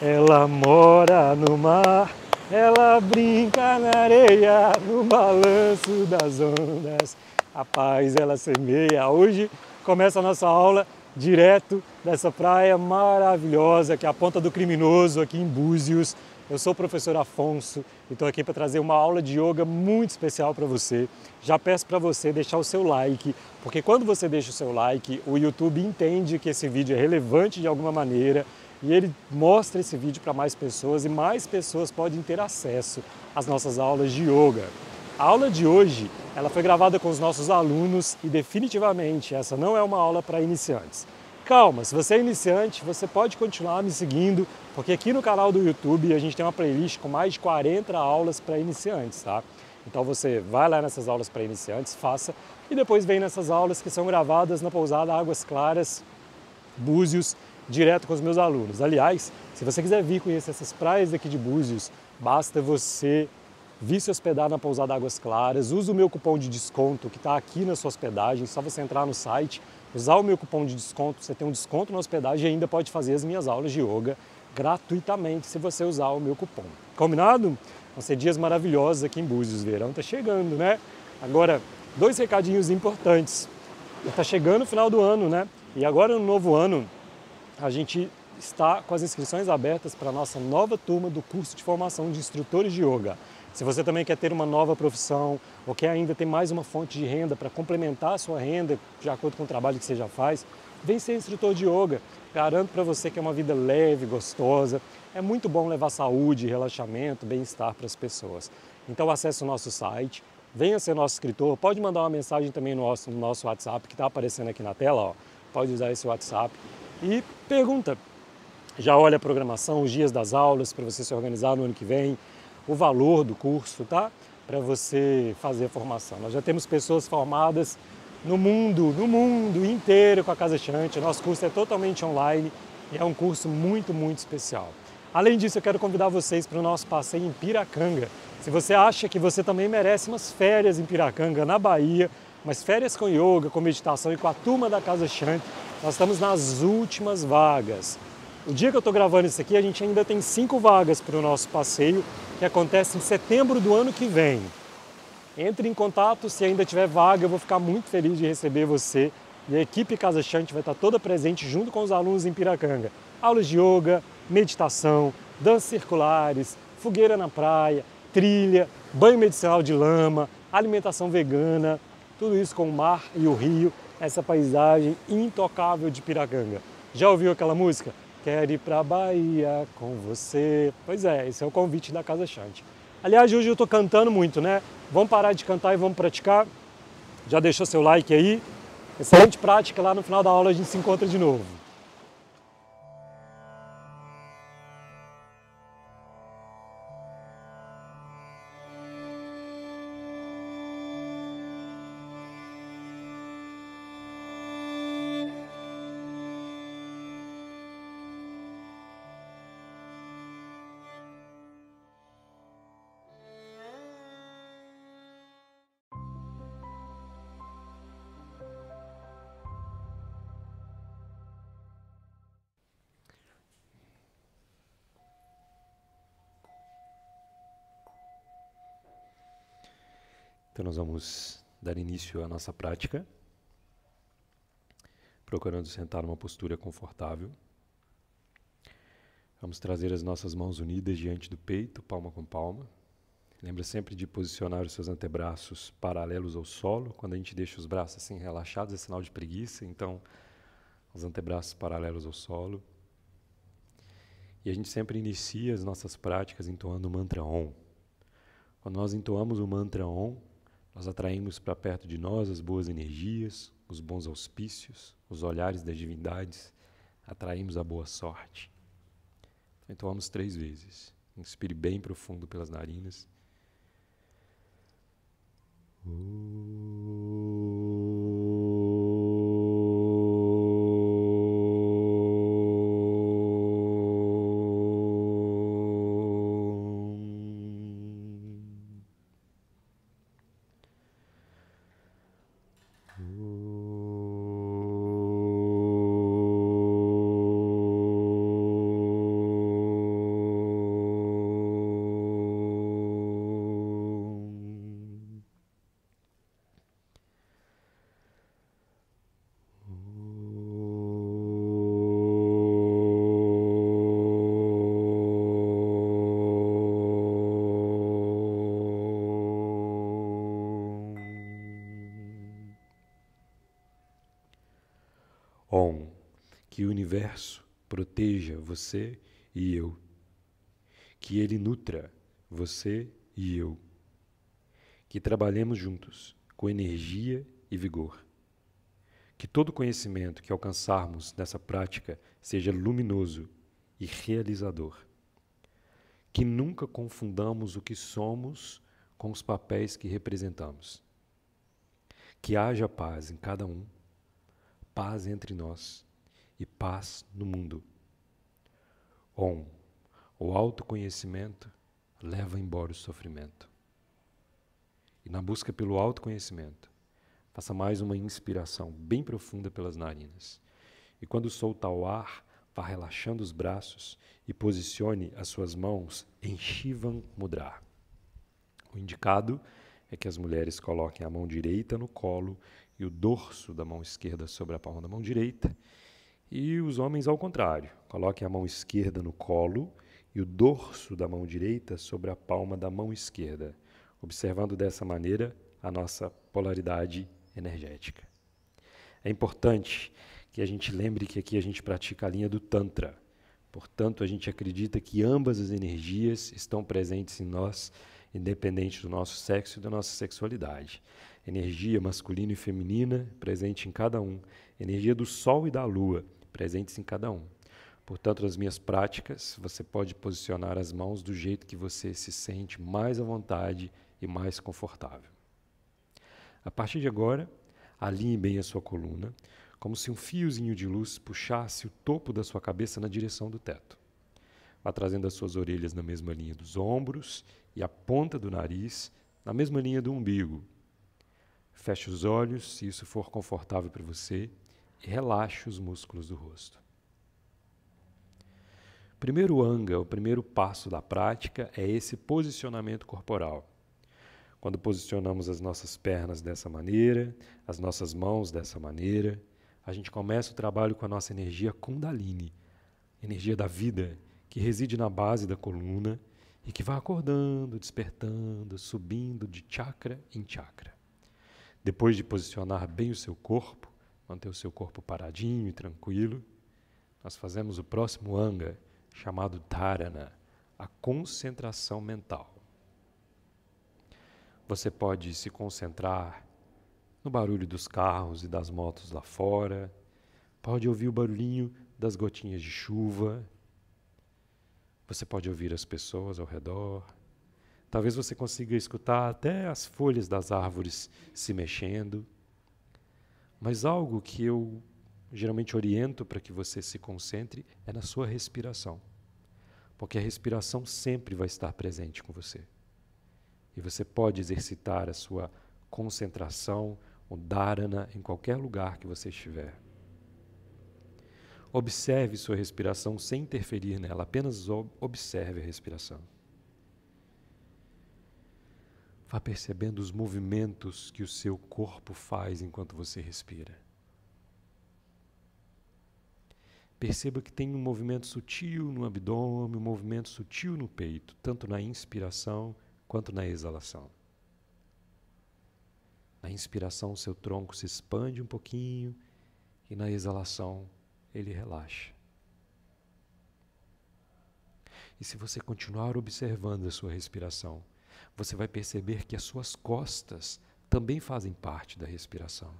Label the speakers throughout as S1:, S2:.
S1: Ela mora no mar, ela brinca na areia, no balanço das ondas. A paz ela semeia. Hoje começa a nossa aula direto dessa praia maravilhosa que é a Ponta do Criminoso aqui em Búzios. Eu sou o professor Afonso e estou aqui para trazer uma aula de yoga muito especial para você. Já peço para você deixar o seu like, porque quando você deixa o seu like, o YouTube entende que esse vídeo é relevante de alguma maneira e ele mostra esse vídeo para mais pessoas e mais pessoas podem ter acesso às nossas aulas de yoga. A aula de hoje, ela foi gravada com os nossos alunos e definitivamente essa não é uma aula para iniciantes. Calma, se você é iniciante, você pode continuar me seguindo, porque aqui no canal do YouTube a gente tem uma playlist com mais de 40 aulas para iniciantes, tá? Então você vai lá nessas aulas para iniciantes, faça, e depois vem nessas aulas que são gravadas na pousada Águas Claras, Búzios, direto com os meus alunos. Aliás, se você quiser vir conhecer essas praias aqui de Búzios, basta você vir se hospedar na Pousada Águas Claras, usa o meu cupom de desconto que está aqui na sua hospedagem, só você entrar no site, usar o meu cupom de desconto, você tem um desconto na hospedagem e ainda pode fazer as minhas aulas de yoga gratuitamente se você usar o meu cupom. Combinado? Vão ser dias maravilhosos aqui em Búzios, verão está chegando, né? Agora, dois recadinhos importantes. Está chegando o final do ano, né? E agora no novo ano, a gente está com as inscrições abertas para a nossa nova turma do curso de formação de instrutores de yoga. Se você também quer ter uma nova profissão ou quer ainda ter mais uma fonte de renda para complementar a sua renda de acordo com o trabalho que você já faz, vem ser instrutor de yoga. Garanto para você que é uma vida leve, gostosa. É muito bom levar saúde, relaxamento, bem-estar para as pessoas. Então acesse o nosso site, venha ser nosso escritor, pode mandar uma mensagem também no nosso, no nosso WhatsApp que está aparecendo aqui na tela. Ó. Pode usar esse WhatsApp e pergunta. Já olha a programação, os dias das aulas para você se organizar no ano que vem, o valor do curso, tá? Para você fazer a formação. Nós já temos pessoas formadas no mundo, no mundo inteiro com a Casa Chante. O nosso curso é totalmente online e é um curso muito, muito especial. Além disso, eu quero convidar vocês para o nosso passeio em Piracanga. Se você acha que você também merece umas férias em Piracanga, na Bahia, umas férias com yoga, com meditação e com a turma da Casa Chante, nós estamos nas últimas vagas. O dia que eu estou gravando isso aqui, a gente ainda tem cinco vagas para o nosso passeio, que acontece em setembro do ano que vem. Entre em contato, se ainda tiver vaga, eu vou ficar muito feliz de receber você. E a equipe Casa Chante vai estar toda presente junto com os alunos em Piracanga. Aulas de yoga, meditação, danças circulares, fogueira na praia, trilha, banho medicinal de lama, alimentação vegana, tudo isso com o mar e o rio essa paisagem intocável de Piracanga. Já ouviu aquela música? Quer ir pra Bahia com você? Pois é, esse é o convite da Casa Chante. Aliás, hoje eu tô cantando muito, né? Vamos parar de cantar e vamos praticar? Já deixou seu like aí? Excelente prática, lá no final da aula a gente se encontra de novo. nós vamos dar início à nossa prática, procurando sentar numa postura confortável. Vamos trazer as nossas mãos unidas diante do peito, palma com palma. Lembra sempre de posicionar os seus antebraços paralelos ao solo. Quando a gente deixa os braços assim relaxados, é sinal de preguiça, então os antebraços paralelos ao solo. E a gente sempre inicia as nossas práticas entoando o mantra Om. Quando nós entoamos o mantra Om, nós atraímos para perto de nós as boas energias, os bons auspícios, os olhares das divindades, atraímos a boa sorte. Então vamos três vezes. Inspire bem profundo pelas narinas. Uh. você e eu. Que Ele nutra você e eu. Que trabalhemos juntos, com energia e vigor. Que todo conhecimento que alcançarmos nessa prática seja luminoso e realizador. Que nunca confundamos o que somos com os papéis que representamos. Que haja paz em cada um, paz entre nós e paz no mundo. Om. O autoconhecimento leva embora o sofrimento. E na busca pelo autoconhecimento, faça mais uma inspiração bem profunda pelas narinas. E quando soltar o ar, vá relaxando os braços e posicione as suas mãos em Shivan Mudra. O indicado é que as mulheres coloquem a mão direita no colo e o dorso da mão esquerda sobre a palma da mão direita e os homens ao contrário. Coloquem a mão esquerda no colo e o dorso da mão direita sobre a palma da mão esquerda, observando dessa maneira a nossa polaridade energética. É importante que a gente lembre que aqui a gente pratica a linha do Tantra. Portanto, a gente acredita que ambas as energias estão presentes em nós, independente do nosso sexo e da nossa sexualidade. Energia masculina e feminina presente em cada um, energia do sol e da lua presentes em cada um. Portanto, nas minhas práticas, você pode posicionar as mãos do jeito que você se sente mais à vontade e mais confortável. A partir de agora, alinhe bem a sua coluna, como se um fiozinho de luz puxasse o topo da sua cabeça na direção do teto. Vá trazendo as suas orelhas na mesma linha dos ombros e a ponta do nariz na mesma linha do umbigo. Feche os olhos se isso for confortável para você e relaxe os músculos do rosto. O primeiro anga, o primeiro passo da prática é esse posicionamento corporal. Quando posicionamos as nossas pernas dessa maneira, as nossas mãos dessa maneira, a gente começa o trabalho com a nossa energia Kundalini, energia da vida, que reside na base da coluna e que vai acordando, despertando, subindo de chakra em chakra. Depois de posicionar bem o seu corpo, manter o seu corpo paradinho e tranquilo, nós fazemos o próximo anga, chamado dharana, a concentração mental. Você pode se concentrar no barulho dos carros e das motos lá fora, pode ouvir o barulhinho das gotinhas de chuva, você pode ouvir as pessoas ao redor. Talvez você consiga escutar até as folhas das árvores se mexendo. Mas algo que eu geralmente oriento para que você se concentre é na sua respiração. Porque a respiração sempre vai estar presente com você. E você pode exercitar a sua concentração, o dharana, em qualquer lugar que você estiver. Observe sua respiração sem interferir nela, apenas observe a respiração. Vá percebendo os movimentos que o seu corpo faz enquanto você respira. Perceba que tem um movimento sutil no abdômen, um movimento sutil no peito, tanto na inspiração quanto na exalação. Na inspiração, seu tronco se expande um pouquinho e na exalação, ele relaxa. E se você continuar observando a sua respiração, você vai perceber que as suas costas também fazem parte da respiração.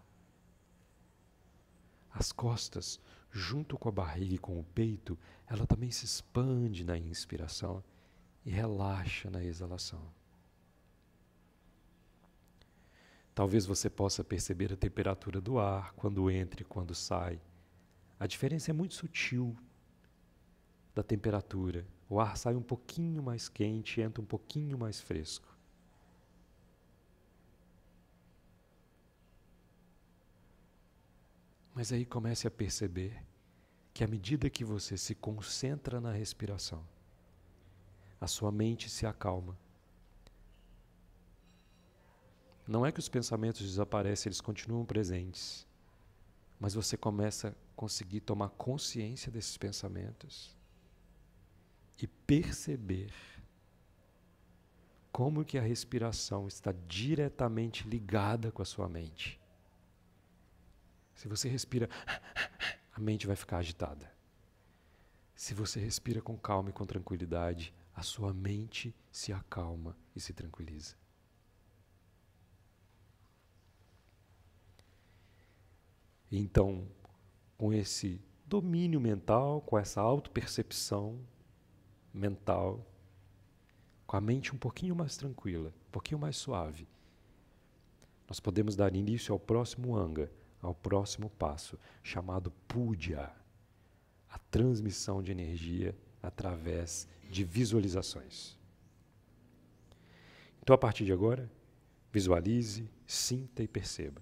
S1: As costas, junto com a barriga e com o peito, ela também se expande na inspiração e relaxa na exalação. Talvez você possa perceber a temperatura do ar quando entra e quando sai. A diferença é muito sutil da temperatura o ar sai um pouquinho mais quente, entra um pouquinho mais fresco. Mas aí comece a perceber que à medida que você se concentra na respiração, a sua mente se acalma. Não é que os pensamentos desaparecem, eles continuam presentes. Mas você começa a conseguir tomar consciência desses pensamentos e perceber como que a respiração está diretamente ligada com a sua mente. Se você respira, a mente vai ficar agitada. Se você respira com calma e com tranquilidade, a sua mente se acalma e se tranquiliza. Então, com esse domínio mental, com essa autopercepção, mental, com a mente um pouquinho mais tranquila, um pouquinho mais suave, nós podemos dar início ao próximo anga, ao próximo passo, chamado puja, a transmissão de energia através de visualizações. Então, a partir de agora, visualize, sinta e perceba.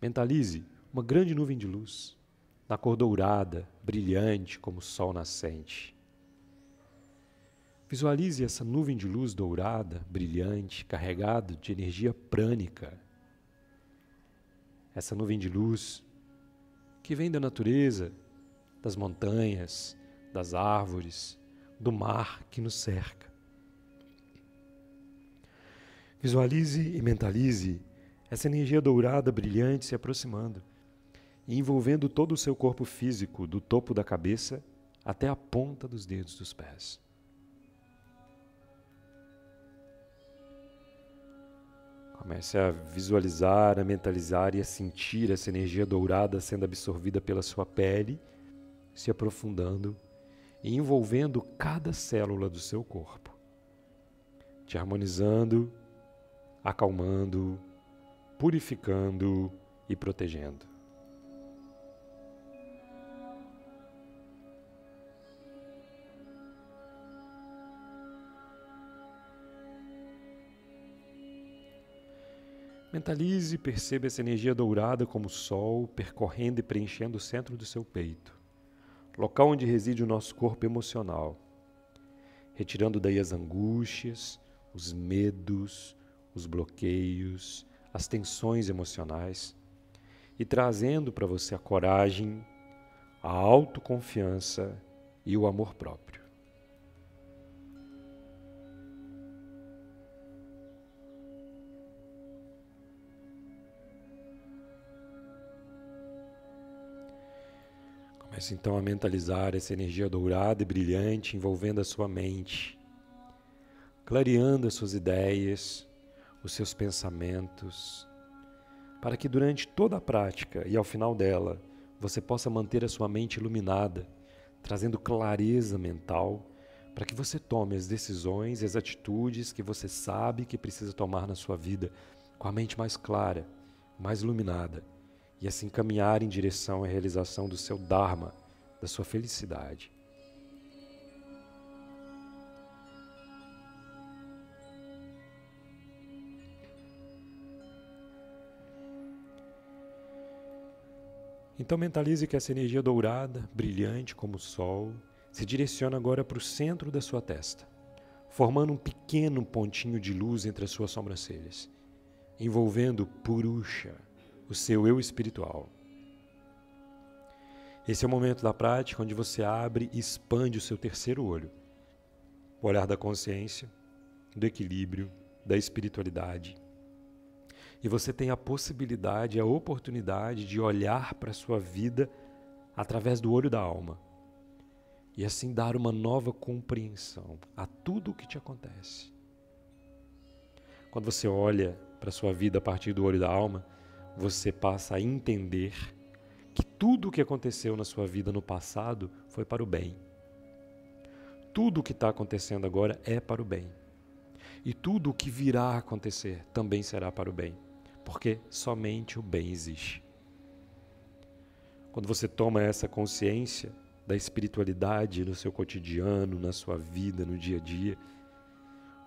S1: Mentalize uma grande nuvem de luz, na cor dourada, brilhante como o sol nascente. Visualize essa nuvem de luz dourada, brilhante, carregada de energia prânica. Essa nuvem de luz que vem da natureza, das montanhas, das árvores, do mar que nos cerca. Visualize e mentalize essa energia dourada brilhante se aproximando e envolvendo todo o seu corpo físico, do topo da cabeça até a ponta dos dedos dos pés. Comece a visualizar, a mentalizar e a sentir essa energia dourada sendo absorvida pela sua pele, se aprofundando e envolvendo cada célula do seu corpo, te harmonizando, acalmando, purificando e protegendo. Mentalize e perceba essa energia dourada como o sol percorrendo e preenchendo o centro do seu peito, local onde reside o nosso corpo emocional, retirando daí as angústias, os medos, os bloqueios, as tensões emocionais e trazendo para você a coragem, a autoconfiança e o amor próprio. Comece então a mentalizar essa energia dourada e brilhante envolvendo a sua mente, clareando as suas ideias, os seus pensamentos, para que durante toda a prática e ao final dela você possa manter a sua mente iluminada, trazendo clareza mental para que você tome as decisões e as atitudes que você sabe que precisa tomar na sua vida, com a mente mais clara, mais iluminada e assim caminhar em direção à realização do seu Dharma, da sua felicidade. Então mentalize que essa energia dourada, brilhante como o sol, se direciona agora para o centro da sua testa, formando um pequeno pontinho de luz entre as suas sobrancelhas, envolvendo Purusha o seu eu espiritual. Esse é o momento da prática onde você abre e expande o seu terceiro olho, o olhar da consciência, do equilíbrio, da espiritualidade. E você tem a possibilidade, a oportunidade de olhar para a sua vida através do olho da alma e assim dar uma nova compreensão a tudo o que te acontece. Quando você olha para a sua vida a partir do olho da alma, você passa a entender que tudo o que aconteceu na sua vida no passado foi para o bem. Tudo o que está acontecendo agora é para o bem. E tudo o que virá a acontecer também será para o bem, porque somente o bem existe. Quando você toma essa consciência da espiritualidade no seu cotidiano, na sua vida, no dia a dia,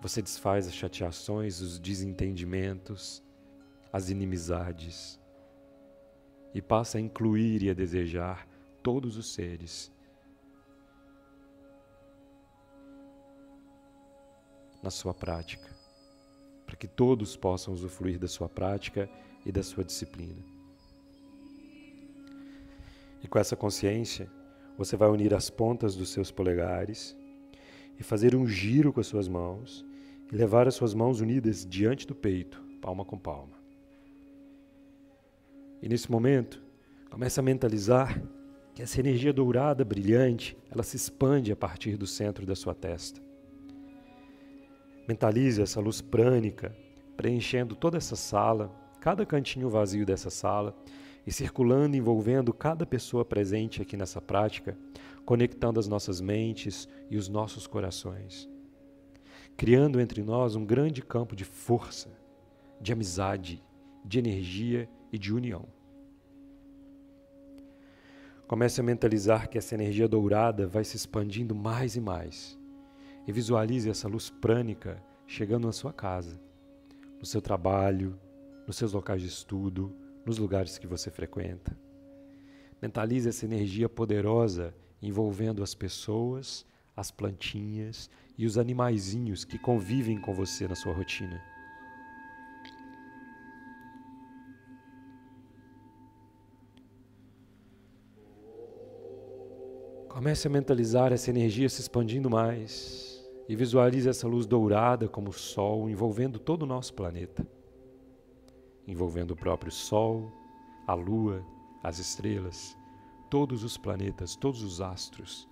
S1: você desfaz as chateações, os desentendimentos, as inimizades e passa a incluir e a desejar todos os seres. Na sua prática, para que todos possam usufruir da sua prática e da sua disciplina. E com essa consciência, você vai unir as pontas dos seus polegares e fazer um giro com as suas mãos e levar as suas mãos unidas diante do peito, palma com palma. E nesse momento, começa a mentalizar que essa energia dourada, brilhante, ela se expande a partir do centro da sua testa. Mentalize essa luz prânica preenchendo toda essa sala, cada cantinho vazio dessa sala e circulando, envolvendo cada pessoa presente aqui nessa prática, conectando as nossas mentes e os nossos corações, criando entre nós um grande campo de força, de amizade, de energia e de união. Comece a mentalizar que essa energia dourada vai se expandindo mais e mais. E visualize essa luz prânica chegando na sua casa, no seu trabalho, nos seus locais de estudo, nos lugares que você frequenta. Mentalize essa energia poderosa envolvendo as pessoas, as plantinhas e os animaizinhos que convivem com você na sua rotina. Comece a mentalizar essa energia se expandindo mais e visualize essa luz dourada como o sol envolvendo todo o nosso planeta, envolvendo o próprio sol, a lua, as estrelas, todos os planetas, todos os astros,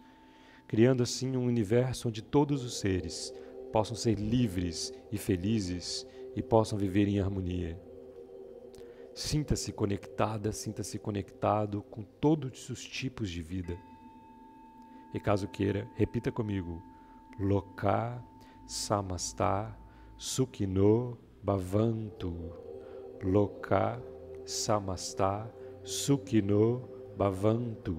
S1: criando assim um universo onde todos os seres possam ser livres e felizes e possam viver em harmonia. Sinta-se conectada, sinta-se conectado com todos os tipos de vida e caso queira, repita comigo: Loka Samastha Sukino Bhavantu. Loka Samastha Sukino Bhavantu.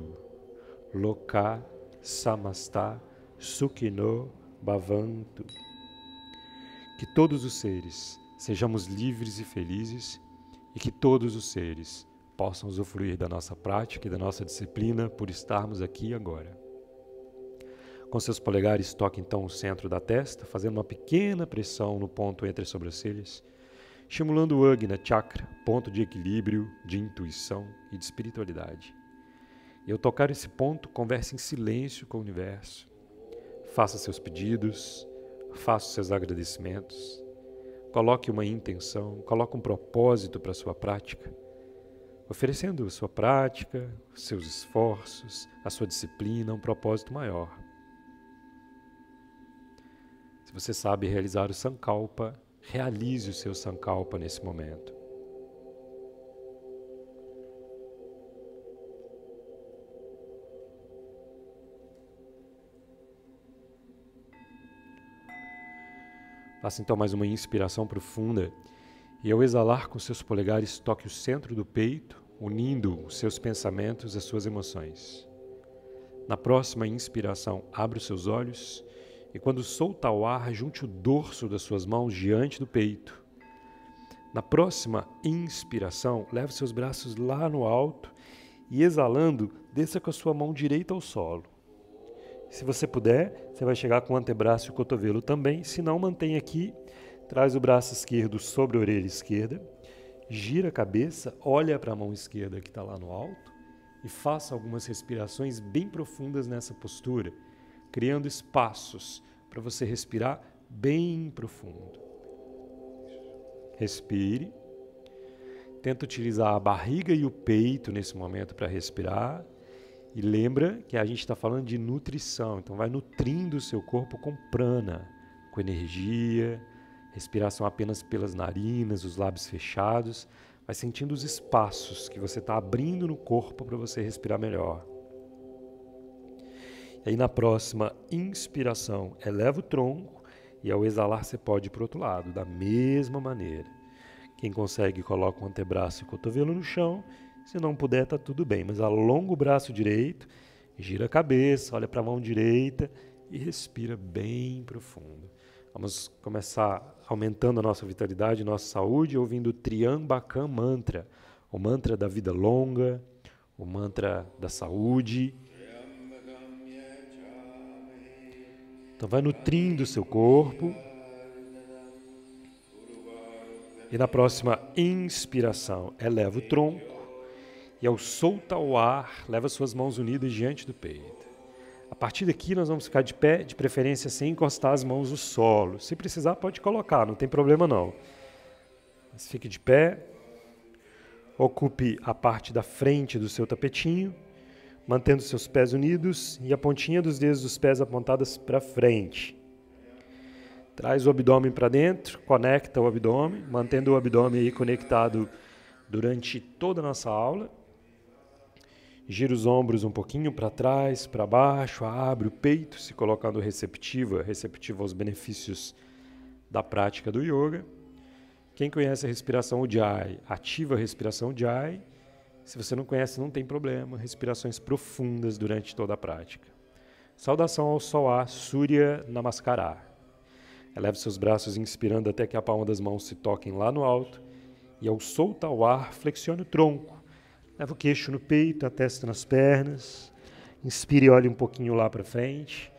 S1: Loka Samastha Sukino Bhavantu. Que todos os seres sejamos livres e felizes e que todos os seres possam usufruir da nossa prática e da nossa disciplina por estarmos aqui agora. Com seus polegares, toque então o centro da testa, fazendo uma pequena pressão no ponto entre as sobrancelhas, estimulando o Agna Chakra, ponto de equilíbrio, de intuição e de espiritualidade. E ao tocar esse ponto, converse em silêncio com o universo. Faça seus pedidos, faça seus agradecimentos. Coloque uma intenção, coloque um propósito para a sua prática, oferecendo a sua prática, seus esforços, a sua disciplina, um propósito maior. Se você sabe realizar o Sankalpa, realize o seu Sankalpa nesse momento. Faça então mais uma inspiração profunda e ao exalar com seus polegares toque o centro do peito, unindo os seus pensamentos às suas emoções. Na próxima inspiração, abra os seus olhos e quando solta o ar, junte o dorso das suas mãos diante do peito. Na próxima inspiração, leve seus braços lá no alto e exalando, desça com a sua mão direita ao solo. Se você puder, você vai chegar com o antebraço e o cotovelo também. Se não, mantém aqui, traz o braço esquerdo sobre a orelha esquerda, gira a cabeça, olha para a mão esquerda que está lá no alto e faça algumas respirações bem profundas nessa postura criando espaços para você respirar bem profundo. Respire. Tenta utilizar a barriga e o peito nesse momento para respirar. E lembra que a gente está falando de nutrição, então vai nutrindo o seu corpo com prana, com energia, respiração apenas pelas narinas, os lábios fechados, vai sentindo os espaços que você está abrindo no corpo para você respirar melhor. Aí na próxima inspiração, eleva o tronco e ao exalar você pode ir para o outro lado, da mesma maneira. Quem consegue, coloca o antebraço e o cotovelo no chão. Se não puder, tá tudo bem, mas alonga o braço direito, gira a cabeça, olha para a mão direita e respira bem profundo. Vamos começar aumentando a nossa vitalidade, nossa saúde, ouvindo o Triambakan Mantra, o mantra da vida longa, o mantra da saúde Então vai nutrindo o seu corpo. E na próxima inspiração, eleva o tronco e ao soltar o ar, leva suas mãos unidas diante do peito. A partir daqui nós vamos ficar de pé, de preferência sem encostar as mãos no solo. Se precisar pode colocar, não tem problema não. Mas fique de pé. Ocupe a parte da frente do seu tapetinho mantendo seus pés unidos e a pontinha dos dedos dos pés apontadas para frente. Traz o abdômen para dentro, conecta o abdômen, mantendo o abdômen aí conectado durante toda a nossa aula. Gira os ombros um pouquinho para trás, para baixo, abre o peito, se colocando receptiva, receptiva aos benefícios da prática do yoga. Quem conhece a respiração Ujjayi, ativa a respiração Ujjayi se você não conhece, não tem problema. Respirações profundas durante toda a prática. Saudação ao Soá Surya Namaskara. Eleve seus braços inspirando até que a palma das mãos se toquem lá no alto. E ao soltar o ar, flexione o tronco. Leva o queixo no peito, a testa nas pernas. Inspire e olhe um pouquinho lá para frente.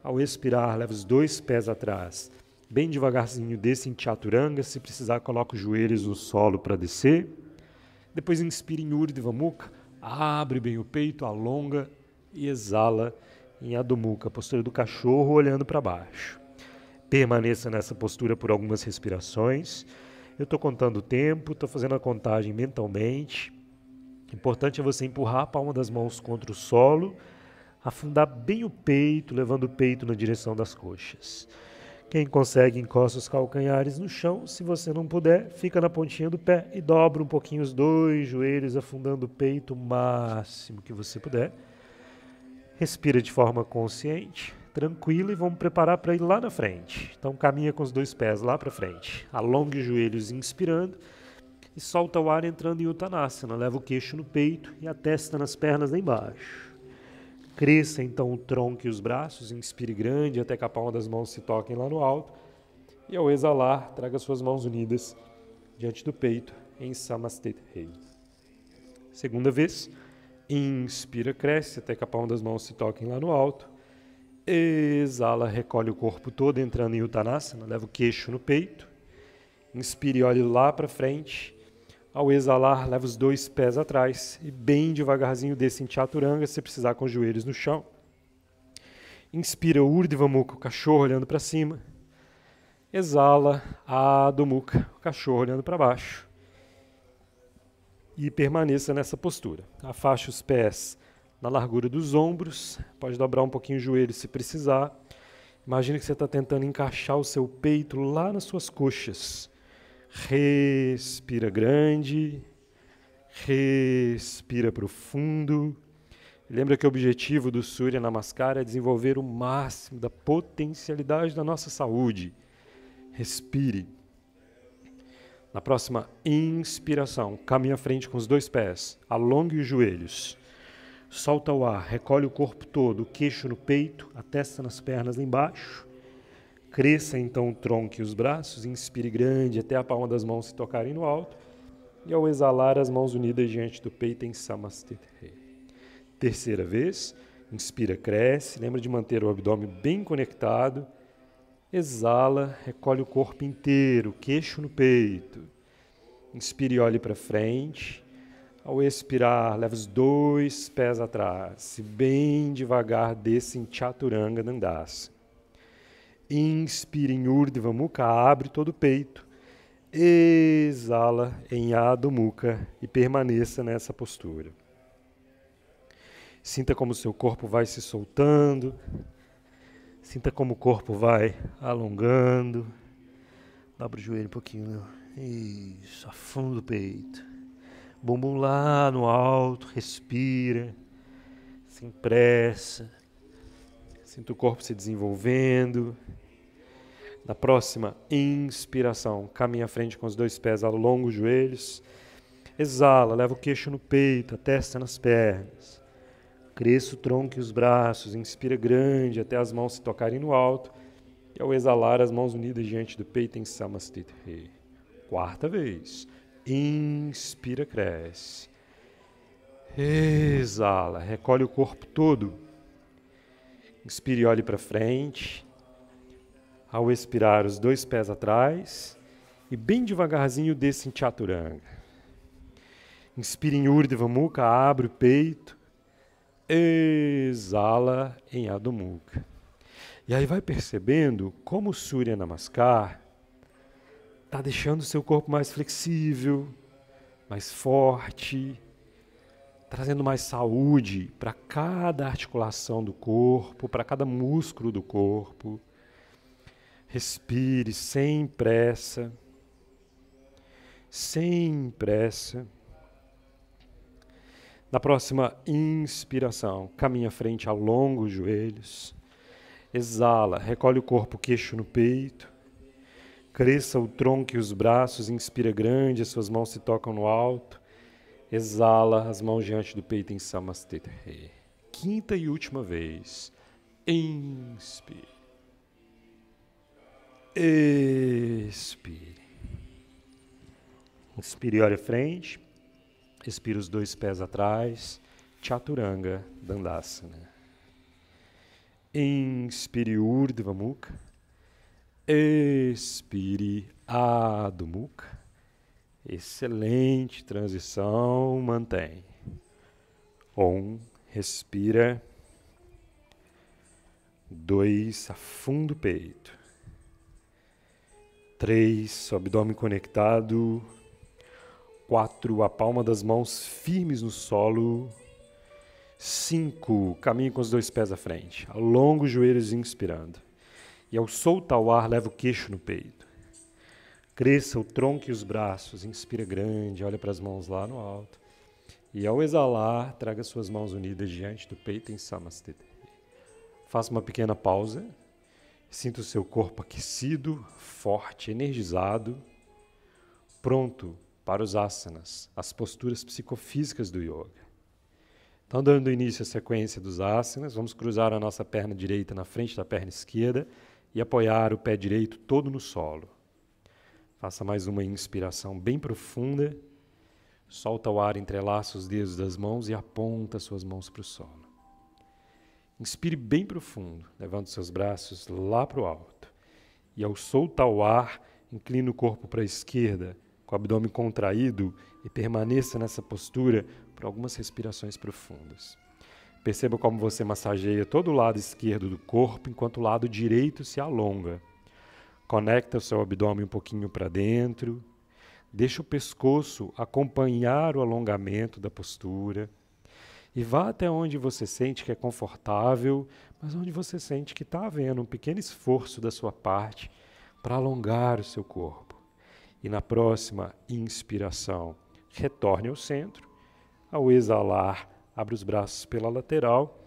S1: Ao expirar, leva os dois pés atrás. Bem devagarzinho, desça em chaturanga. Se precisar, coloca os joelhos no solo para descer. Depois inspira em Urdhva abre bem o peito, alonga e exala em Adho postura do cachorro olhando para baixo. Permaneça nessa postura por algumas respirações. Eu estou contando o tempo, estou fazendo a contagem mentalmente. O importante é você empurrar a palma das mãos contra o solo, afundar bem o peito, levando o peito na direção das coxas. Quem consegue encosta os calcanhares no chão, se você não puder, fica na pontinha do pé e dobra um pouquinho os dois joelhos, afundando o peito o máximo que você puder. Respira de forma consciente, tranquila e vamos preparar para ir lá na frente. Então caminha com os dois pés lá para frente. Alongue os joelhos inspirando e solta o ar entrando em Uttanasana. Leva o queixo no peito e a testa nas pernas lá embaixo. Cresça então o tronco e os braços, inspire grande até que a palma das mãos se toquem lá no alto. E ao exalar, traga suas mãos unidas diante do peito em Samasteta Rei. Segunda vez, inspira, cresce até que a palma das mãos se toquem lá no alto. Exala, recolhe o corpo todo entrando em Uttanasana, leva o queixo no peito. Inspire, olhe lá para frente. Ao exalar, leva os dois pés atrás e bem devagarzinho desce em chaturanga, se precisar com os joelhos no chão. Inspira o Mukha, o cachorro olhando para cima. Exala Adho Mukha, o cachorro olhando para baixo. E permaneça nessa postura. Afasta os pés na largura dos ombros, pode dobrar um pouquinho o joelho se precisar. Imagina que você está tentando encaixar o seu peito lá nas suas coxas. Respira grande, respira profundo. Lembra que o objetivo do Surya Namaskar é desenvolver o máximo da potencialidade da nossa saúde. Respire. Na próxima inspiração, caminha à frente com os dois pés, alongue os joelhos. Solta o ar, recolhe o corpo todo, o queixo no peito, a testa nas pernas lá embaixo. Cresça então o tronco e os braços, inspire grande até a palma das mãos se tocarem no alto, e ao exalar, as mãos unidas diante do peito em Samastite. Terceira vez, inspira, cresce, lembra de manter o abdômen bem conectado, exala, recolhe o corpo inteiro, queixo no peito. Inspire e olhe para frente. Ao expirar, leva os dois pés atrás, bem devagar, desce em Chaturanga Dandasana. Inspira em Urdhva Mukha, abre todo o peito. Exala em Adho Mukha e permaneça nessa postura. Sinta como seu corpo vai se soltando. Sinta como o corpo vai alongando. Dobra o joelho um pouquinho. Né? Isso, afunda o peito. Bumbum lá no alto, respira. Sem pressa. Sinto o corpo se desenvolvendo. Na próxima inspiração, caminha à frente com os dois pés alonga os joelhos. Exala, leva o queixo no peito, a testa nas pernas. Cresça o tronco e os braços, inspira grande até as mãos se tocarem no alto. E ao exalar, as mãos unidas diante do peito em Samastita Rei. Quarta vez. Inspira, cresce. Exala, recolhe o corpo todo. Inspire e olhe para frente. Ao expirar, os dois pés atrás. E bem devagarzinho desça em chaturanga. Inspire em Urdhva Mukha, abre o peito. Exala em Adho Mukha. E aí vai percebendo como o Surya Namaskar está deixando o seu corpo mais flexível, mais forte, trazendo mais saúde para cada articulação do corpo, para cada músculo do corpo. Respire sem pressa, sem pressa. Na próxima inspiração, caminha frente, alonga os joelhos. Exala, recolhe o corpo, queixo no peito. Cresça o tronco e os braços, inspira grande, as suas mãos se tocam no alto. Exala as mãos diante do peito em Samastete. Quinta e última vez. Inspire. Expire. Inspire, olha frente. Expire os dois pés atrás. Chaturanga Dandasana. Inspire Urdhva Mukha. Expire Adho Mukha. Excelente transição, mantém. Um, respira. Dois, afunda o peito. Três, abdômen conectado. Quatro, a palma das mãos firmes no solo. Cinco, caminho com os dois pés à frente. Alonga os joelhos inspirando. E ao soltar o ar, leva o queixo no peito. Cresça o tronco e os braços, inspira grande, olha para as mãos lá no alto. E ao exalar, traga suas mãos unidas diante do peito em Samastete. Faça uma pequena pausa. Sinta o seu corpo aquecido, forte, energizado, pronto para os asanas, as posturas psicofísicas do yoga. Então, dando início à sequência dos asanas, vamos cruzar a nossa perna direita na frente da perna esquerda e apoiar o pé direito todo no solo. Faça mais uma inspiração bem profunda. Solta o ar, entrelaça os dedos das mãos e aponta suas mãos para o solo. Inspire bem profundo, levando seus braços lá para o alto. E ao soltar o ar, incline o corpo para a esquerda, com o abdômen contraído e permaneça nessa postura por algumas respirações profundas. Perceba como você massageia todo o lado esquerdo do corpo enquanto o lado direito se alonga. Conecta o seu abdômen um pouquinho para dentro. Deixa o pescoço acompanhar o alongamento da postura. E vá até onde você sente que é confortável, mas onde você sente que está havendo um pequeno esforço da sua parte para alongar o seu corpo. E na próxima inspiração, retorne ao centro. Ao exalar, abre os braços pela lateral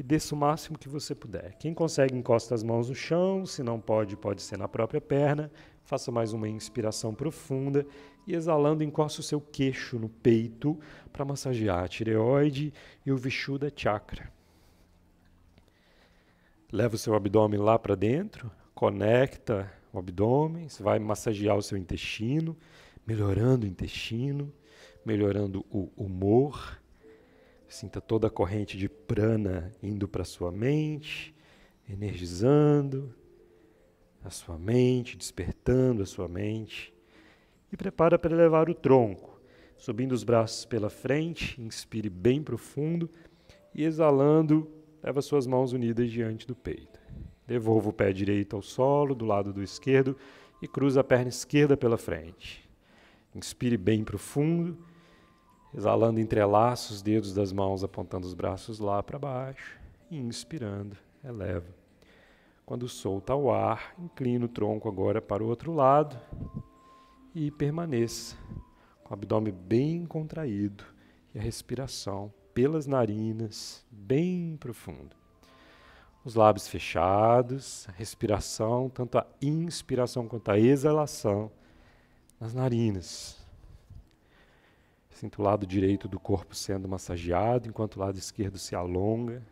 S1: e desça o máximo que você puder. Quem consegue, encosta as mãos no chão, se não pode, pode ser na própria perna. Faça mais uma inspiração profunda e exalando, encosta o seu queixo no peito para massagear a tireoide e o Vishuddha chakra. Leva o seu abdômen lá para dentro, conecta o abdômen, você vai massagear o seu intestino, melhorando o intestino, melhorando o humor, Sinta toda a corrente de prana indo para sua mente, energizando a sua mente, despertando a sua mente. E prepara para elevar o tronco, subindo os braços pela frente, inspire bem profundo e exalando, leva suas mãos unidas diante do peito. Devolva o pé direito ao solo, do lado do esquerdo, e cruza a perna esquerda pela frente. Inspire bem profundo Exalando, entrelaça os dedos das mãos, apontando os braços lá para baixo. Inspirando, eleva. Quando solta o ar, inclina o tronco agora para o outro lado e permaneça com o abdômen bem contraído e a respiração pelas narinas bem profundo. Os lábios fechados, a respiração, tanto a inspiração quanto a exalação nas narinas, Sinto o lado direito do corpo sendo massageado, enquanto o lado esquerdo se alonga.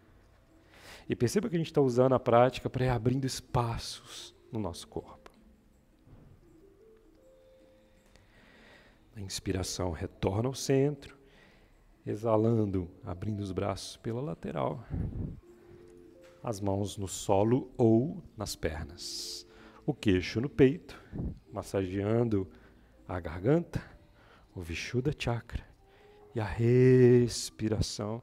S1: E perceba que a gente está usando a prática para ir abrindo espaços no nosso corpo. A inspiração retorna ao centro, exalando, abrindo os braços pela lateral. As mãos no solo ou nas pernas. O queixo no peito, massageando a garganta o Vishuddha Chakra e a respiração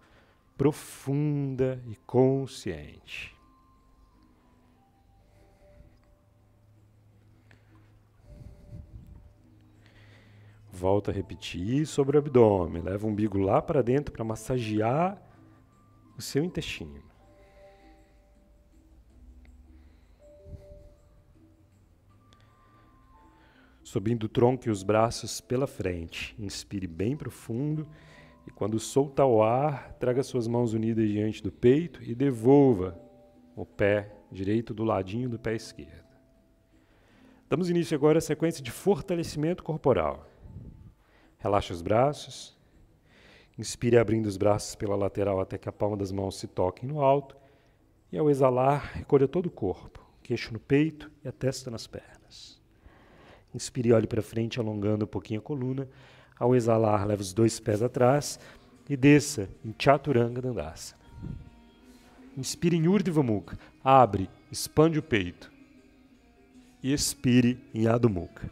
S1: profunda e consciente. Volta a repetir sobre o abdômen. Leva o umbigo lá para dentro para massagear o seu intestino. Subindo o tronco e os braços pela frente. Inspire bem profundo e, quando soltar o ar, traga suas mãos unidas diante do peito e devolva o pé direito do ladinho do pé esquerdo. Damos início agora à sequência de fortalecimento corporal. Relaxa os braços. Inspire abrindo os braços pela lateral até que a palma das mãos se toquem no alto. E ao exalar, recolha todo o corpo, queixo no peito e a testa nas pernas. Inspire, olhe para frente, alongando um pouquinho a coluna. Ao exalar, leve os dois pés atrás e desça em Chaturanga Dandasana. Inspire em Urdhva Mukha. Abre, expande o peito. E expire em Adho Mukha.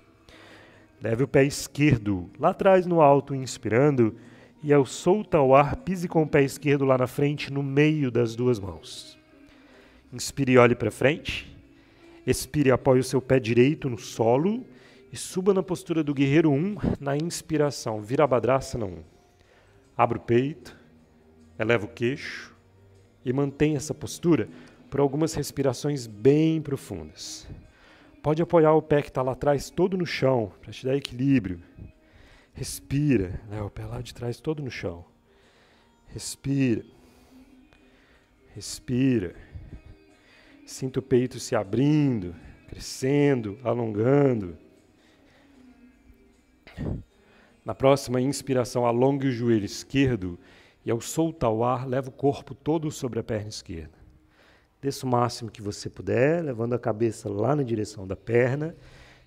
S1: Leve o pé esquerdo lá atrás no alto, inspirando. E ao soltar o ar, pise com o pé esquerdo lá na frente, no meio das duas mãos. Inspire e olhe para frente. Expire, apoie o seu pé direito no solo e suba na postura do guerreiro 1 um, na inspiração. vira a badraça 1. Um. Abra o peito, eleva o queixo e mantém essa postura por algumas respirações bem profundas. Pode apoiar o pé que está lá atrás todo no chão, para te dar equilíbrio. Respira, né? o pé lá de trás todo no chão. Respira. Respira. Sinta o peito se abrindo, crescendo, alongando. Na próxima inspiração, alongue o joelho esquerdo e, ao soltar o ar, leve o corpo todo sobre a perna esquerda. Desça o máximo que você puder, levando a cabeça lá na direção da perna.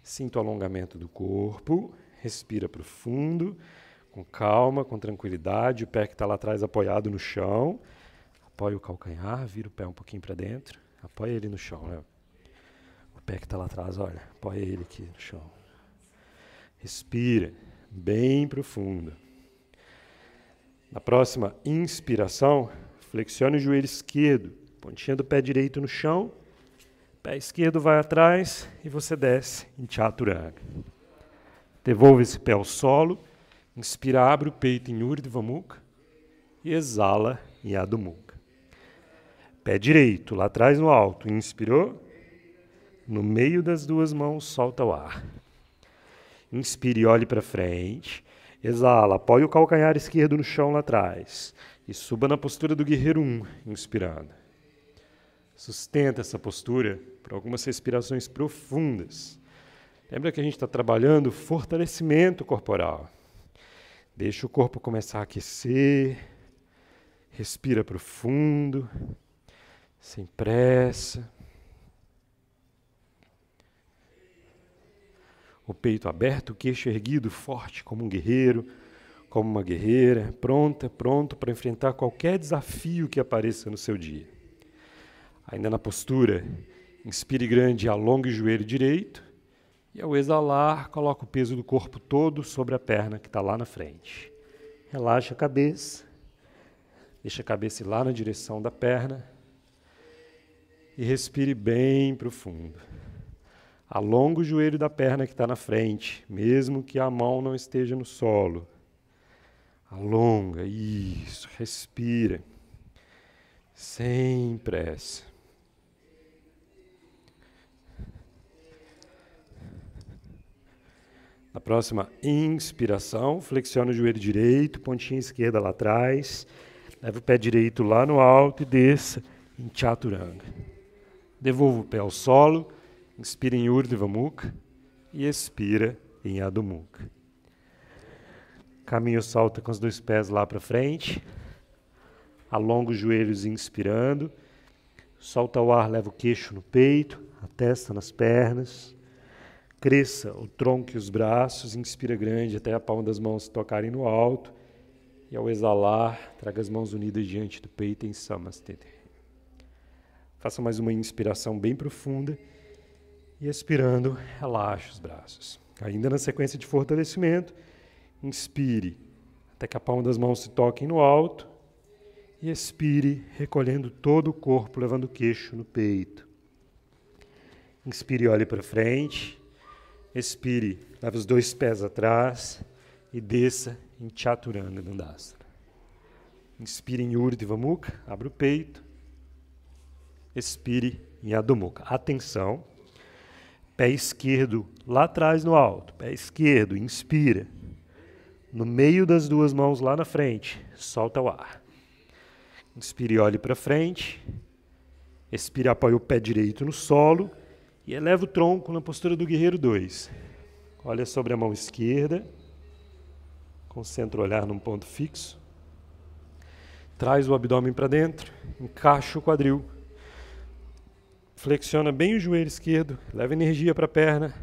S1: Sinta o alongamento do corpo. Respira profundo, com calma, com tranquilidade. O pé que está lá atrás apoiado no chão. apoie o calcanhar, vira o pé um pouquinho para dentro. apoie ele no chão, né? O pé que está lá atrás, olha, apoia ele aqui no chão. Respira bem profundo. Na próxima inspiração, flexione o joelho esquerdo, pontinha do pé direito no chão, pé esquerdo vai atrás e você desce em Chaturanga. Devolva esse pé ao solo, inspira, abre o peito em Urdhva Mukha e exala em Adho Mukha. Pé direito, lá atrás no alto, inspirou, no meio das duas mãos solta o ar. Inspire e olhe para frente. Exala, apoie o calcanhar esquerdo no chão lá atrás. E suba na postura do guerreiro 1, um, inspirando. Sustenta essa postura por algumas respirações profundas. Lembra que a gente está trabalhando fortalecimento corporal. Deixa o corpo começar a aquecer. Respira profundo, sem pressa. o peito aberto, o queixo erguido, forte como um guerreiro, como uma guerreira, pronta, pronto para enfrentar qualquer desafio que apareça no seu dia. Ainda na postura, inspire grande, alongue o joelho direito e ao exalar, coloque o peso do corpo todo sobre a perna que está lá na frente. Relaxa a cabeça, deixa a cabeça ir lá na direção da perna e respire bem profundo. Alonga o joelho da perna que está na frente, mesmo que a mão não esteja no solo. Alonga, isso, respira. Sem pressa. Na próxima inspiração, flexiona o joelho direito, pontinha esquerda lá atrás. Leva o pé direito lá no alto e desça em chaturanga. Devolva o pé ao solo Inspira em Urdhva Mukha e expira em Adho Mukha. Caminho salta com os dois pés lá para frente. Alonga os joelhos inspirando. Solta o ar, leva o queixo no peito, a testa nas pernas. Cresça o tronco e os braços, inspira grande até a palma das mãos tocarem no alto. E ao exalar, traga as mãos unidas diante do peito em Samastete. Faça mais uma inspiração bem profunda. E expirando, relaxe os braços. Ainda na sequência de fortalecimento, inspire até que a palma das mãos se toquem no alto. E expire, recolhendo todo o corpo, levando o queixo no peito. Inspire olhe para frente. Expire, leve os dois pés atrás e desça em Chaturanga Dandasana. Inspire em Urdhva Mukha, abre o peito. Expire em Adho Mukha. Atenção, Pé esquerdo lá atrás no alto, pé esquerdo, inspira. No meio das duas mãos lá na frente, solta o ar. Inspira e olhe para frente. expira apoia o pé direito no solo e eleva o tronco na postura do guerreiro 2. Olha sobre a mão esquerda. Concentra o olhar num ponto fixo. Traz o abdômen para dentro, encaixa o quadril Flexiona bem o joelho esquerdo, leva energia para a perna.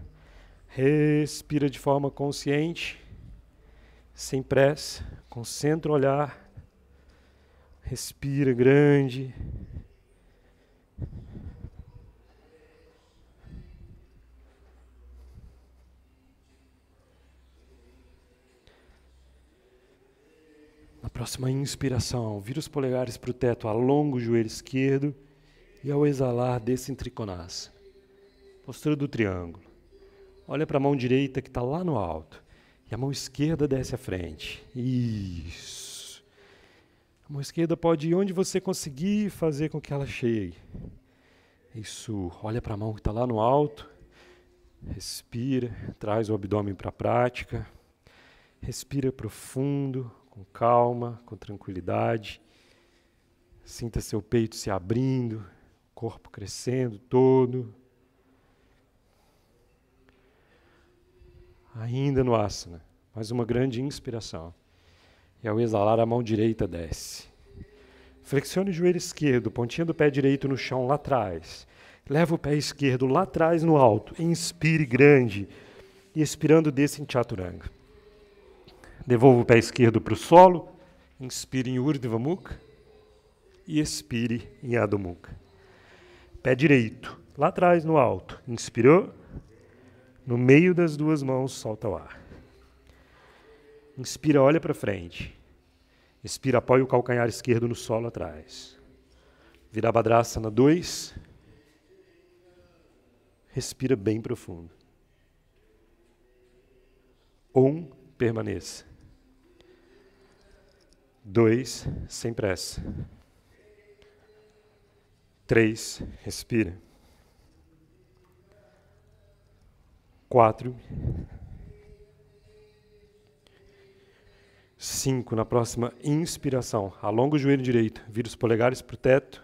S1: Respira de forma consciente, sem pressa. Concentra o olhar. Respira grande. Na próxima inspiração, vira os polegares para o teto, alonga o joelho esquerdo. E ao exalar, desse em Postura do triângulo. Olha para a mão direita que está lá no alto. E a mão esquerda desce à frente. Isso. A mão esquerda pode ir onde você conseguir fazer com que ela chegue. Isso. Olha para a mão que está lá no alto. Respira. Traz o abdômen para a prática. Respira profundo, com calma, com tranquilidade. Sinta seu peito se abrindo, corpo crescendo todo. Ainda no asana, mais uma grande inspiração. E é ao exalar, a mão direita desce. Flexione o joelho esquerdo, pontinha do pé direito no chão lá atrás. Leva o pé esquerdo lá atrás no alto. Inspire grande. E expirando, desça em chaturanga. Devolva o pé esquerdo para o solo. Inspire em Urdhva Mukha e expire em Adho Mukha. Pé direito, lá atrás no alto. Inspirou. No meio das duas mãos, solta o ar. Inspira, olha para frente. Expira, apoia o calcanhar esquerdo no solo atrás. a badraça na dois Respira bem profundo. Um, permaneça. Dois, sem pressa. Três, respira. Quatro. Cinco, na próxima inspiração, alonga o joelho direito, vira os polegares para o teto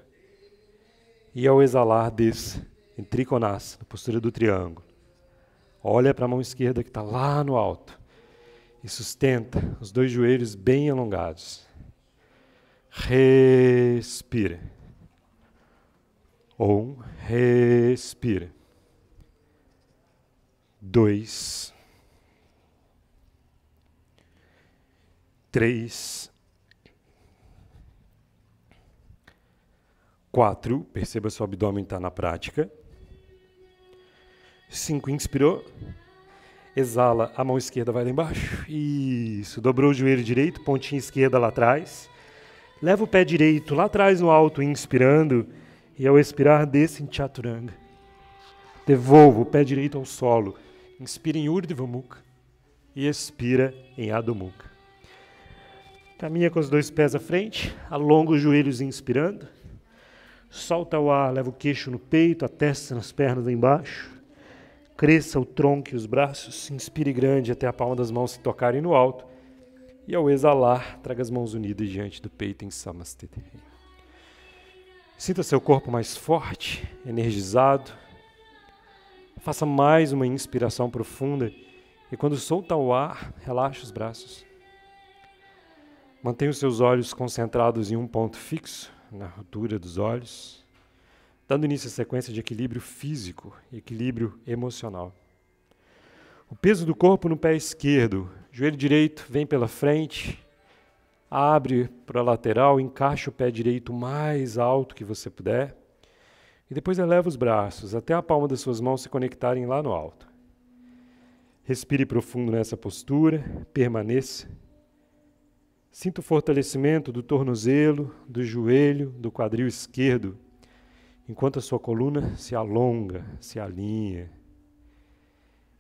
S1: e ao exalar desce em triconas, na postura do triângulo. Olha para a mão esquerda que está lá no alto e sustenta os dois joelhos bem alongados. Respira. Um, respira. Dois. Três. Quatro. Perceba se o abdômen está na prática. Cinco. Inspirou. Exala, a mão esquerda vai lá embaixo. Isso. Dobrou o joelho direito, pontinha esquerda lá atrás. Leva o pé direito lá atrás no alto, inspirando e ao expirar desce em chaturanga. Devolva o pé direito ao solo, inspira em Urdhva e expira em Adho Caminha com os dois pés à frente, alonga os joelhos inspirando, solta o ar, leva o queixo no peito, a testa nas pernas embaixo, cresça o tronco e os braços, inspire grande até a palma das mãos se tocarem no alto, e ao exalar, traga as mãos unidas diante do peito em Samastiti. Sinta seu corpo mais forte, energizado. Faça mais uma inspiração profunda e quando solta o ar, relaxe os braços. Mantenha os seus olhos concentrados em um ponto fixo, na rotura dos olhos, dando início à sequência de equilíbrio físico e equilíbrio emocional. O peso do corpo no pé esquerdo, joelho direito vem pela frente, abre para a lateral, encaixa o pé direito mais alto que você puder. E depois eleva os braços até a palma das suas mãos se conectarem lá no alto. Respire profundo nessa postura, permaneça. Sinta o fortalecimento do tornozelo, do joelho, do quadril esquerdo, enquanto a sua coluna se alonga, se alinha.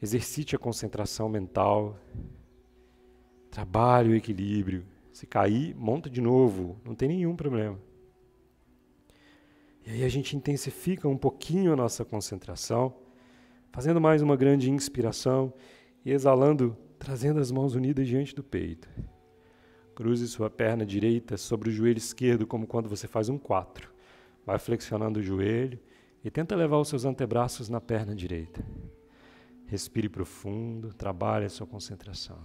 S1: Exercite a concentração mental. Trabalhe o equilíbrio. Se cair, monta de novo, não tem nenhum problema. E aí a gente intensifica um pouquinho a nossa concentração, fazendo mais uma grande inspiração e exalando, trazendo as mãos unidas diante do peito. Cruze sua perna direita sobre o joelho esquerdo, como quando você faz um 4. Vai flexionando o joelho e tenta levar os seus antebraços na perna direita. Respire profundo, trabalhe a sua concentração.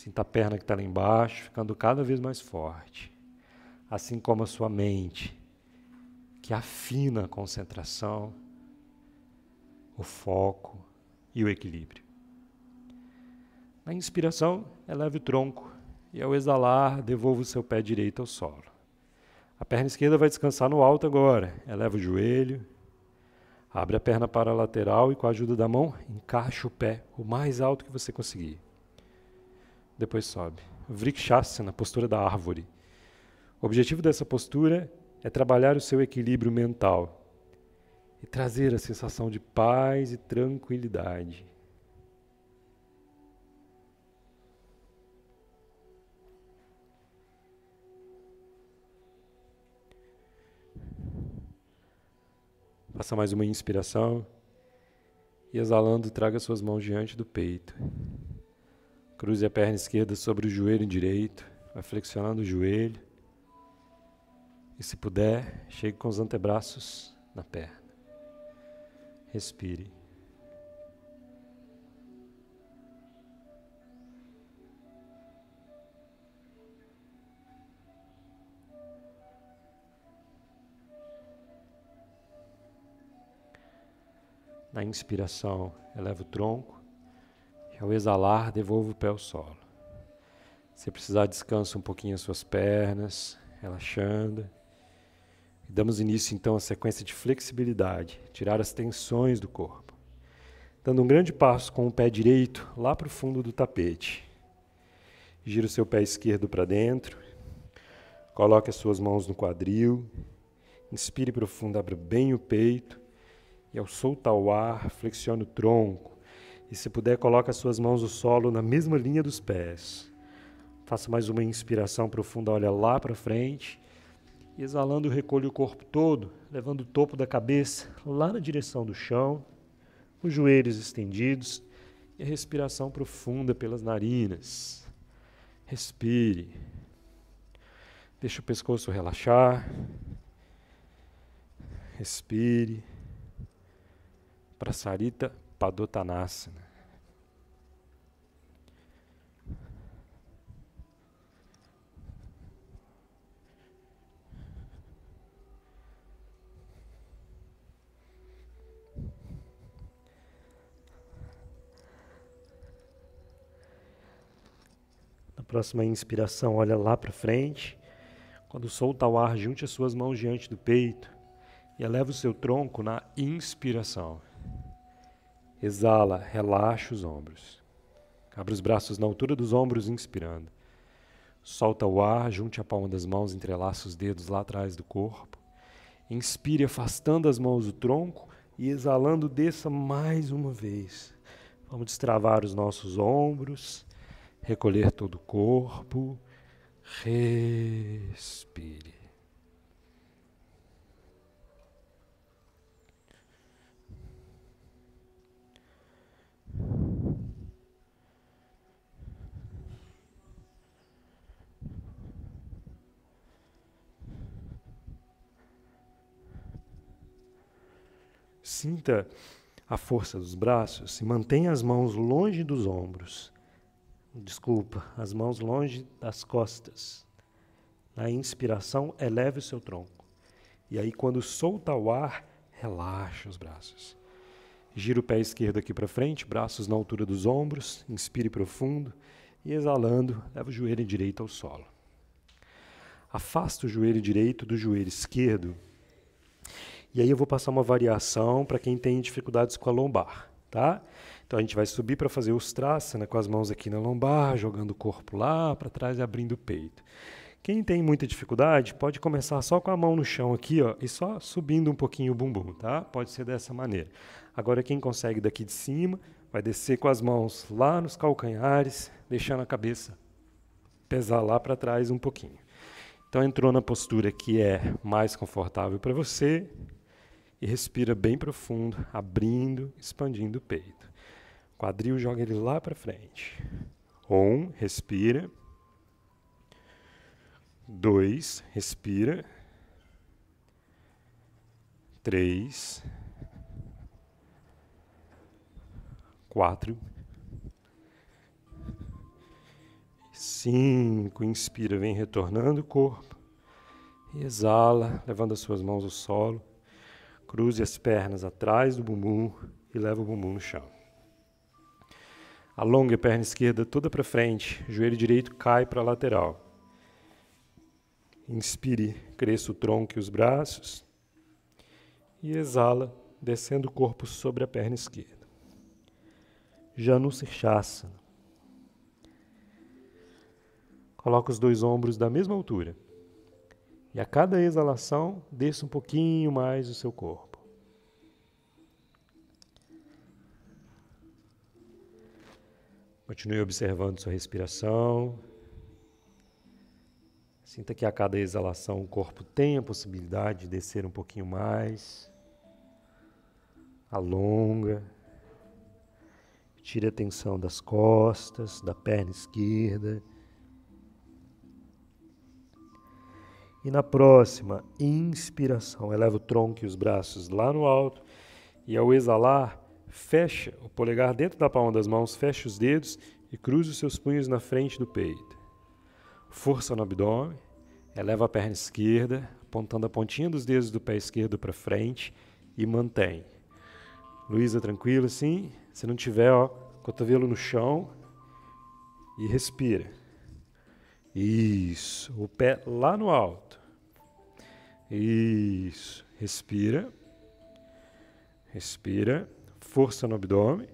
S1: Sinta a perna que está lá embaixo, ficando cada vez mais forte. Assim como a sua mente, que afina a concentração, o foco e o equilíbrio. Na inspiração, eleve o tronco e ao exalar, devolva o seu pé direito ao solo. A perna esquerda vai descansar no alto agora. Eleva o joelho, abre a perna para a lateral e, com a ajuda da mão, encaixa o pé o mais alto que você conseguir depois sobe. Vrikshasana, postura da árvore. O objetivo dessa postura é trabalhar o seu equilíbrio mental e trazer a sensação de paz e tranquilidade. Faça mais uma inspiração e exalando, traga suas mãos diante do peito. Cruze a perna esquerda sobre o joelho direito. Vai flexionando o joelho. E se puder, chegue com os antebraços na perna. Respire. Na inspiração, eleva o tronco. Ao exalar, devolva o pé ao solo. Se precisar, descansa um pouquinho as suas pernas, relaxando. E damos início então à sequência de flexibilidade, tirar as tensões do corpo. Dando um grande passo com o pé direito lá para o fundo do tapete. Gira o seu pé esquerdo para dentro. Coloque as suas mãos no quadril. Inspire profundo, abra bem o peito. E ao soltar o ar, flexione o tronco, e se puder, coloque as suas mãos no solo na mesma linha dos pés. Faça mais uma inspiração profunda, olha lá para frente. E exalando, recolhe o corpo todo, levando o topo da cabeça lá na direção do chão, os joelhos estendidos e a respiração profunda pelas narinas. Respire. Deixa o pescoço relaxar. Respire. Para Sarita. Padotanasana. Né? Na próxima inspiração, olha lá para frente. Quando solta o ar, junte as suas mãos diante do peito e eleva o seu tronco na inspiração. Exala, relaxa os ombros. Abre os braços na altura dos ombros, inspirando. Solta o ar, junte a palma das mãos, entrelaça os dedos lá atrás do corpo. Inspire, afastando as mãos do tronco e exalando, desça mais uma vez. Vamos destravar os nossos ombros, recolher todo o corpo. Respire. Sinta a força dos braços e mantenha as mãos longe dos ombros. Desculpa, as mãos longe das costas. Na inspiração, eleve o seu tronco. E aí, quando solta o ar, relaxa os braços. Gira o pé esquerdo aqui para frente, braços na altura dos ombros, inspire profundo e exalando, leva o joelho direito ao solo. Afasta o joelho direito do joelho esquerdo e aí eu vou passar uma variação para quem tem dificuldades com a lombar, tá? Então a gente vai subir para fazer os trasana com as mãos aqui na lombar, jogando o corpo lá para trás e abrindo o peito. Quem tem muita dificuldade pode começar só com a mão no chão aqui, ó, e só subindo um pouquinho o bumbum, tá? Pode ser dessa maneira. Agora quem consegue daqui de cima vai descer com as mãos lá nos calcanhares, deixando a cabeça pesar lá para trás um pouquinho. Então entrou na postura que é mais confortável para você, e respira bem profundo, abrindo, expandindo o peito. O quadril joga ele lá para frente. Um, respira. Dois, respira. Três. Quatro. Cinco, inspira, vem retornando o corpo. Exala, levando as suas mãos ao solo. Cruze as pernas atrás do bumbum e leva o bumbum no chão. Alongue a perna esquerda toda para frente, joelho direito cai para a lateral. Inspire, cresça o tronco e os braços. E exala, descendo o corpo sobre a perna esquerda. Janu Shirshasana. Coloca os dois ombros da mesma altura. E a cada exalação, desça um pouquinho mais o seu corpo. Continue observando sua respiração. Sinta que a cada exalação o corpo tem a possibilidade de descer um pouquinho mais. Alonga. Tire a tensão das costas, da perna esquerda. E na próxima, inspiração, eleva o tronco e os braços lá no alto. E ao exalar, fecha o polegar dentro da palma das mãos, fecha os dedos e cruza os seus punhos na frente do peito. Força no abdômen, eleva a perna esquerda, apontando a pontinha dos dedos do pé esquerdo para frente e mantém. Luísa, tranquilo assim? Se não tiver, ó, cotovelo no chão e respira. Isso. O pé lá no alto. Isso. Respira. Respira. Força no abdômen.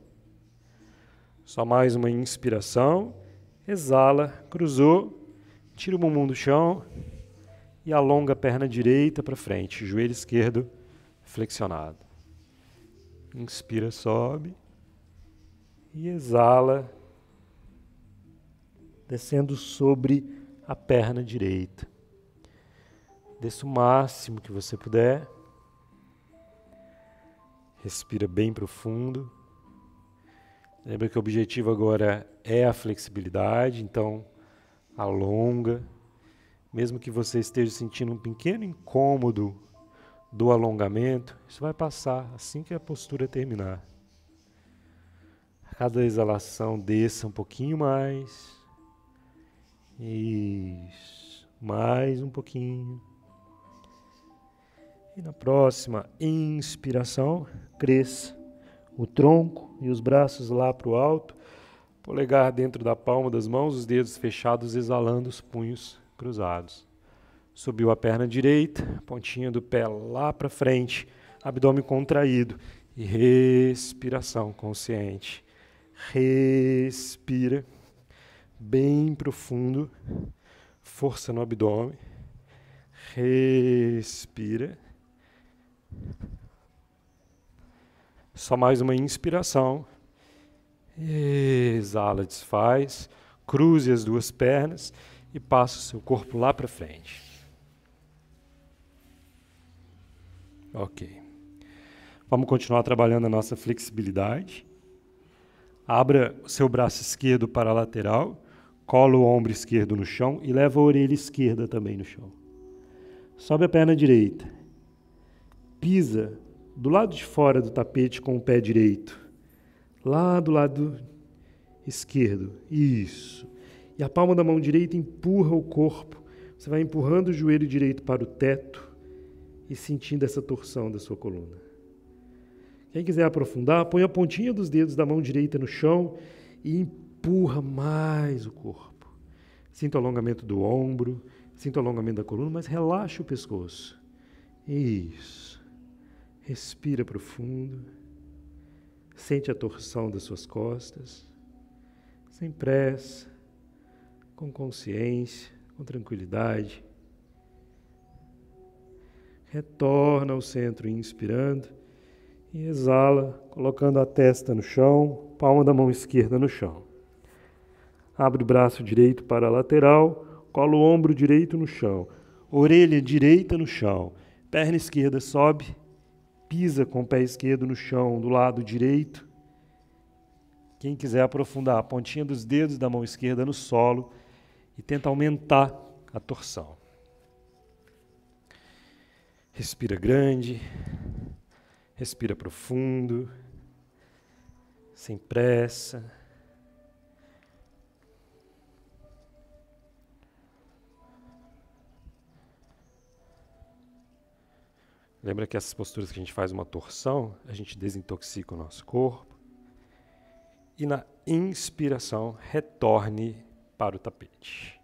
S1: Só mais uma inspiração. Exala. Cruzou. Tira o bumbum do chão. E alonga a perna direita para frente. Joelho esquerdo flexionado. Inspira, sobe. E exala descendo sobre a perna direita. Desça o máximo que você puder. Respira bem profundo. Lembra que o objetivo agora é a flexibilidade, então alonga. Mesmo que você esteja sentindo um pequeno incômodo do alongamento, isso vai passar assim que a postura terminar. A cada exalação, desça um pouquinho mais. Isso. Mais um pouquinho. E na próxima inspiração, cresça o tronco e os braços lá para o alto, polegar dentro da palma das mãos, os dedos fechados, exalando os punhos cruzados. Subiu a perna direita, pontinha do pé lá para frente, abdômen contraído e respiração consciente. Respira bem profundo, força no abdômen, respira. Só mais uma inspiração. Exala, desfaz. Cruze as duas pernas e passa o seu corpo lá para frente. Ok. Vamos continuar trabalhando a nossa flexibilidade. Abra o seu braço esquerdo para a lateral Cola o ombro esquerdo no chão e leva a orelha esquerda também no chão. Sobe a perna direita. Pisa do lado de fora do tapete com o pé direito. Lá do lado esquerdo. Isso. E a palma da mão direita empurra o corpo. Você vai empurrando o joelho direito para o teto e sentindo essa torção da sua coluna. Quem quiser aprofundar, põe a pontinha dos dedos da mão direita no chão e empurra empurra mais o corpo. Sinta o alongamento do ombro, sinta o alongamento da coluna, mas relaxa o pescoço. Isso. Respira profundo. Sente a torção das suas costas. Sem pressa, com consciência, com tranquilidade. Retorna ao centro, inspirando. E exala, colocando a testa no chão, palma da mão esquerda no chão. Abre o braço direito para a lateral, cola o ombro direito no chão, orelha direita no chão, perna esquerda sobe, pisa com o pé esquerdo no chão do lado direito. Quem quiser aprofundar a pontinha dos dedos da mão esquerda no solo e tenta aumentar a torção. Respira grande, respira profundo, sem pressa. Lembra que essas posturas que a gente faz uma torção, a gente desintoxica o nosso corpo. E na inspiração, retorne para o tapete.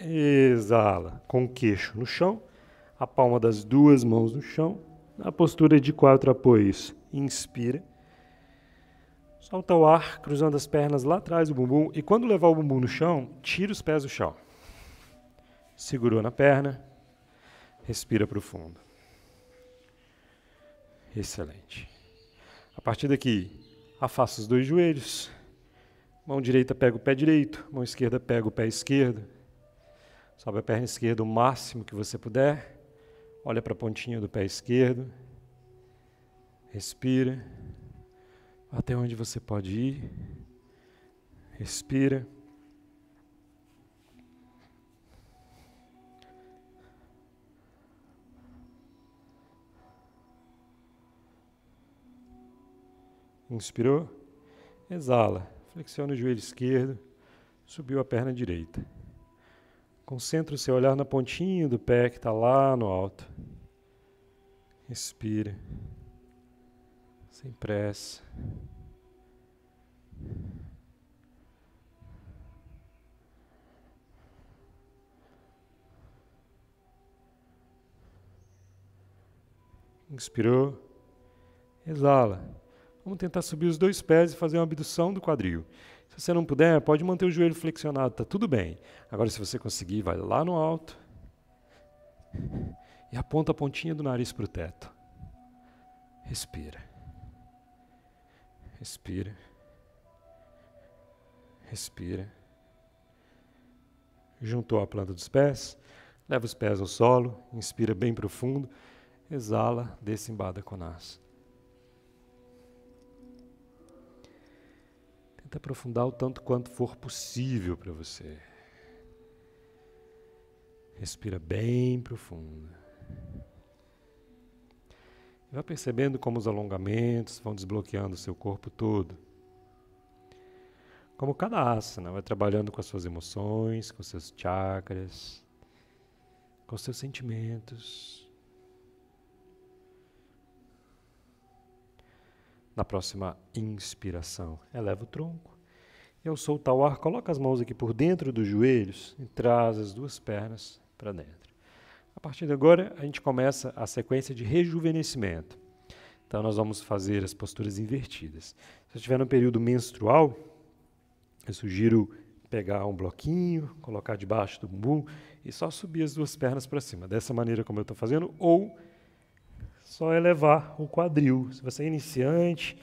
S1: Exala com o queixo no chão, a palma das duas mãos no chão, na postura de quatro apoios. Inspira. Solta o ar, cruzando as pernas lá atrás do bumbum. E quando levar o bumbum no chão, tira os pés do chão. Segurou na perna. Respira profundo. Excelente. A partir daqui, afasta os dois joelhos. Mão direita pega o pé direito, mão esquerda pega o pé esquerdo. Sobe a perna esquerda o máximo que você puder. Olha para a pontinha do pé esquerdo. Respira. Até onde você pode ir. Respira. Inspirou? Exala. Flexiona o joelho esquerdo. Subiu a perna direita. Concentra o seu olhar na pontinha do pé que está lá no alto. Respira. Sem pressa. Inspirou. Exala. Vamos tentar subir os dois pés e fazer uma abdução do quadril. Se você não puder, pode manter o joelho flexionado, está tudo bem. Agora, se você conseguir, vai lá no alto e aponta a pontinha do nariz para o teto. Respira. Respira. Respira. Juntou a planta dos pés, leva os pés ao solo, inspira bem profundo, exala, desce em Baddha Konasa. Tenta aprofundar o tanto quanto for possível para você. Respira bem profundo. Vai percebendo como os alongamentos vão desbloqueando o seu corpo todo. Como cada asana vai trabalhando com as suas emoções, com seus chakras, com seus sentimentos. Na próxima inspiração, eleva o tronco. Eu solto o ar, coloca as mãos aqui por dentro dos joelhos e traz as duas pernas para dentro. A partir de agora, a gente começa a sequência de rejuvenescimento. Então, nós vamos fazer as posturas invertidas. Se estiver no período menstrual, eu sugiro pegar um bloquinho, colocar debaixo do bumbum e só subir as duas pernas para cima, dessa maneira como eu estou fazendo, ou só elevar é o quadril. Se você é iniciante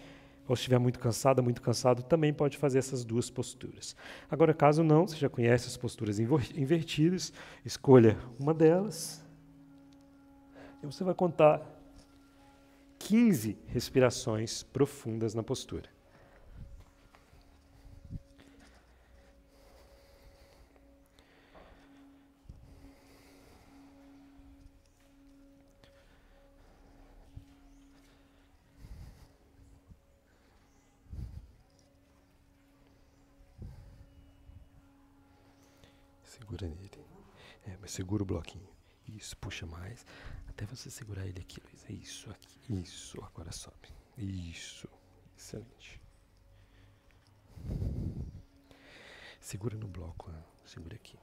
S1: ou estiver muito cansada, muito cansado, também pode fazer essas duas posturas. Agora, caso não, você já conhece as posturas invertidas, escolha uma delas. E você vai contar 15 respirações profundas na postura. segura o bloquinho. Isso, puxa mais. Até você segurar ele aqui, Luiz. É isso, aqui. Isso, agora sobe. Isso. Excelente. Segura no bloco, né? segura aqui.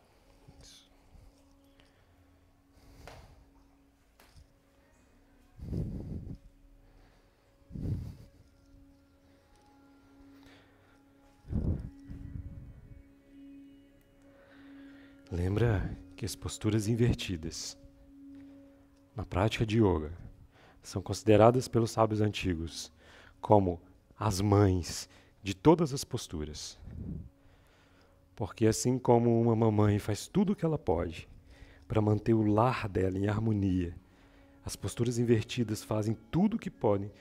S1: Isso. Lembra que as posturas invertidas, na prática de yoga, são consideradas pelos sábios antigos como as mães de todas as posturas. Porque assim como uma mamãe faz tudo o que ela pode para manter o lar dela em harmonia, as posturas invertidas fazem tudo o que podem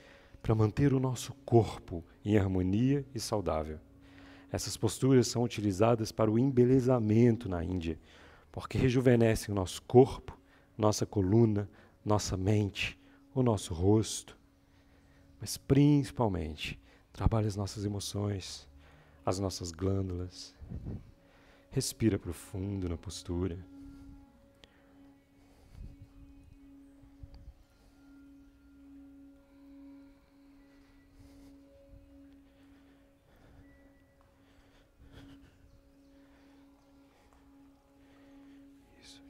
S1: para manter o nosso corpo em harmonia e saudável. Essas posturas são utilizadas para o embelezamento na Índia, porque rejuvenescem o nosso corpo, nossa coluna, nossa mente, o nosso rosto, mas principalmente trabalha as nossas emoções, as nossas glândulas. Respira profundo na postura.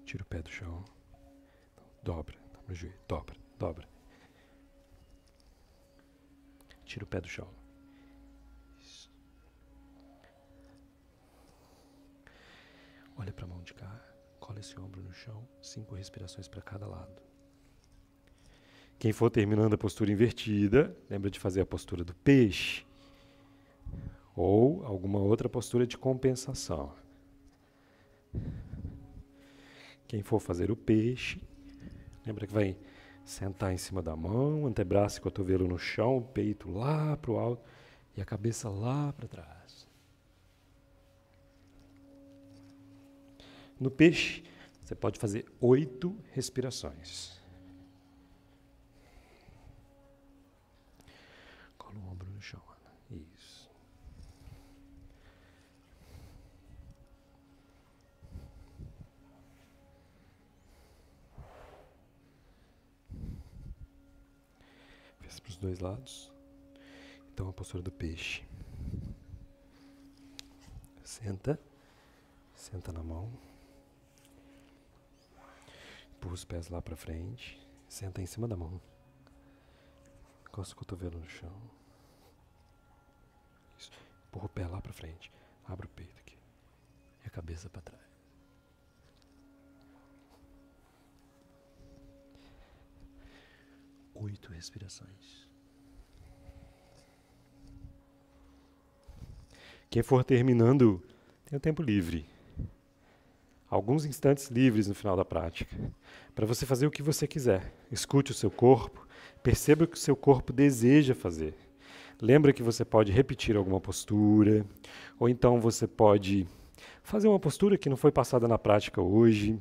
S1: Tira o pé do chão. dobra, dobra o joelho, dobra, dobra. Tira o pé do chão. Isso. Olha para a mão de cá, cola esse ombro no chão, cinco respirações para cada lado. Quem for terminando a postura invertida, lembra de fazer a postura do peixe ou alguma outra postura de compensação. Quem for fazer o peixe, lembra que vai sentar em cima da mão, antebraço e cotovelo no chão, o peito lá para o alto e a cabeça lá para trás. No peixe, você pode fazer oito respirações. para os dois lados. Então a postura do peixe. Senta. Senta na mão. Empurra os pés lá para frente. Senta em cima da mão. Encosta o cotovelo no chão. Isso. Empurra o pé lá para frente. Abre o peito aqui. E a cabeça para trás. oito respirações. Quem for terminando, tem o tempo livre. Alguns instantes livres no final da prática, para você fazer o que você quiser. Escute o seu corpo, perceba o que o seu corpo deseja fazer. Lembra que você pode repetir alguma postura, ou então você pode fazer uma postura que não foi passada na prática hoje.